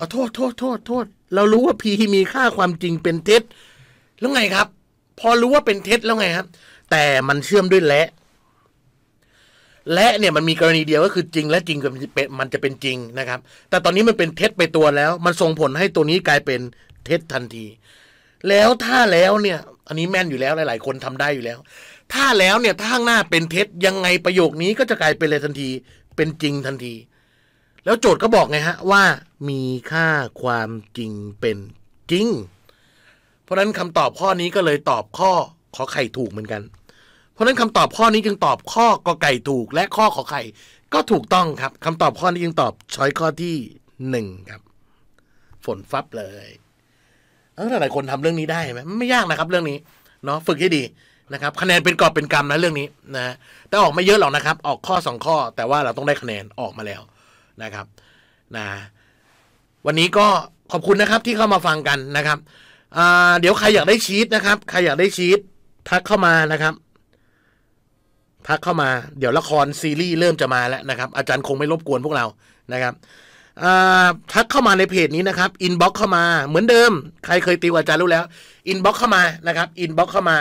อโทษโทษโทษโทษเรารู้ว่าพีมีค่าความจริงเป็นเท็จแล้วไงครับ พอรู้ว่าเป็นเท็จแล้วไงครับแต่มันเชื่อมด้วยและและเนี่ยมันมีกรณีเดียวก็คือจริงและจริงมันจะเป็นจริงนะครับ แต่ตอนนี้มันเป็นเท็จไปตัวแล้ว มันส่งผลให้ตัวนี้กลายเป็นเท็จทันที แล้วถ้าแล้วเนี่ย อันนี้แม่นอยู่แล้วหลาย ๆ คนทำได้อยู่แล้ว ถ้าแล้วเนี่ยถ้าข้างหน้าเป็นเท็จยังไงประโยคนี้ก็จะกลายเป็นเลยทันที เป็นจริงทันทีแล้วโจทย์ก็บอกไงฮะว่า มีค่าความจริงเป็นจริง เพราะนั้นคำตอบข้อนี้ก็เลยตอบข้อขอไข่ถูกเหมือนกัน เพราะนั้นคำตอบข้อนี้จึงตอบข้อกอไก่ถูกและข้อขอไข่ ก็ถูกต้องครับคำตอบข้อนี้จึงตอบช้อยข้อที่หนึ่งครับฝนฟับเลยเออหลายคนทำเรื่องนี้ได้ไหมไม่ยากนะครับ เรื่องนี้เนาะฝึกให้ดีนะครับ คะแนนเป็นกอบเป็นกรรมนะเรื่องนี้นะแต่ออกไม่เยอะหรอกนะครับ ออกข้อสองข้อแต่ว่าเราต้องได้คะแนนออกมาแล้วนะครับ นะ วันนี้ก็ขอบคุณนะครับ ที่เข้ามาฟังกันนะครับเดี๋ยวใครอยากได้ชีตนะครับ ใครอยากได้ชีตทักเข้ามานะครับ ทักเข้ามา เดี๋ยวละครซีรีส์เริ่มจะมาแล้วนะครับ อาจารย์คงไม่รบกวนพวกเรา นะครับทักเข้ามาในเพจนี้นะครับอินบ็อกเข้ามา เหมือนเดิมใครเคยติวอาจารย์รู้แล้วอินบ็อกเข้ามานะครับอินบ็อกเข้ามา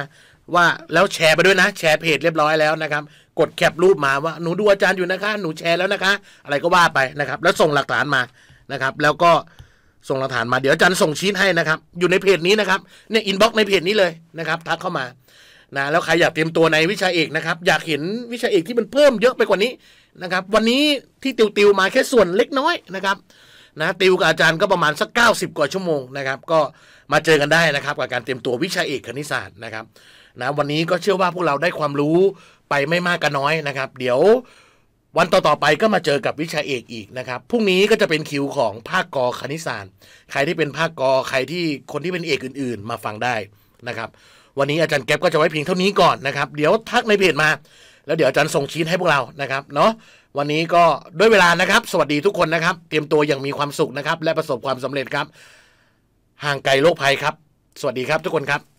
ว่าแล้วแชร์ไปด้วยนะ แชร์เพจเรียบร้อยแล้วนะครับกดแคปรูปมาว่าหนูดูอาจารย์อยู่นะคะหนูแชร์แล้วนะคะอะไรก็ว่าไปนะครับแล้วส่งหลักฐานมานะครับแล้วก็ส่งหลักฐานมาเดี๋ยวอาจารย์ส่งชีตให้นะครับ อยู่ในเพจนี้นะครับเนี่ยอินบ็อกในเพจนี้เลยนะครับทักเข้ามานะแล้วใครอยากเตรียมตัวในวิชาเอกนะครับอยากเห็นวิชาเอกที่มันเพิ่มเยอะไปกว่านี้นะครับวันนี้ที่ติวติวมาแค่ส่วนเล็กน้อยนะครับนะติวกับอาจารย์ก็ประมาณสัก90กว่าชั่วโมงนะครับก็มาเจอกันได้นะครับกับการเตรียมตัววิชาเอกคณิตศาสตร์นะครับนะวันนี้ก็เชื่อว่าพวกเราได้ความรู้ไปไม่มากก็น้อยนะครับ เดี๋ยววันต่อๆ ไปก็มาเจอกับวิชาเอกอีกนะครับพรุ่งนี้ก็จะเป็นคิวของภาคกอคณิสศาสตร์ใครที่เป็นภาคกอใครที่คนที่เป็นเอกอื่น ๆ มาฟังได้นะครับ วันนี้อาจารย์แก๊ปก็จะไว้เพียงเท่านี้ก่อนนะครับ เดี๋ยวทักในเพจมาแล้วเดี๋ยวอาจารย์ส่งชี้ให้พวกเรานะครับ เนาะวันนี้ก็ด้วยเวลานะครับ สวัสดีทุกคนนะครับ เตรียมตัวอย่างมีความสุขนะครับและประสบความสำเร็จครับ ห่างไกลโรคภัยครับ สวัสดีครับทุกคนครับ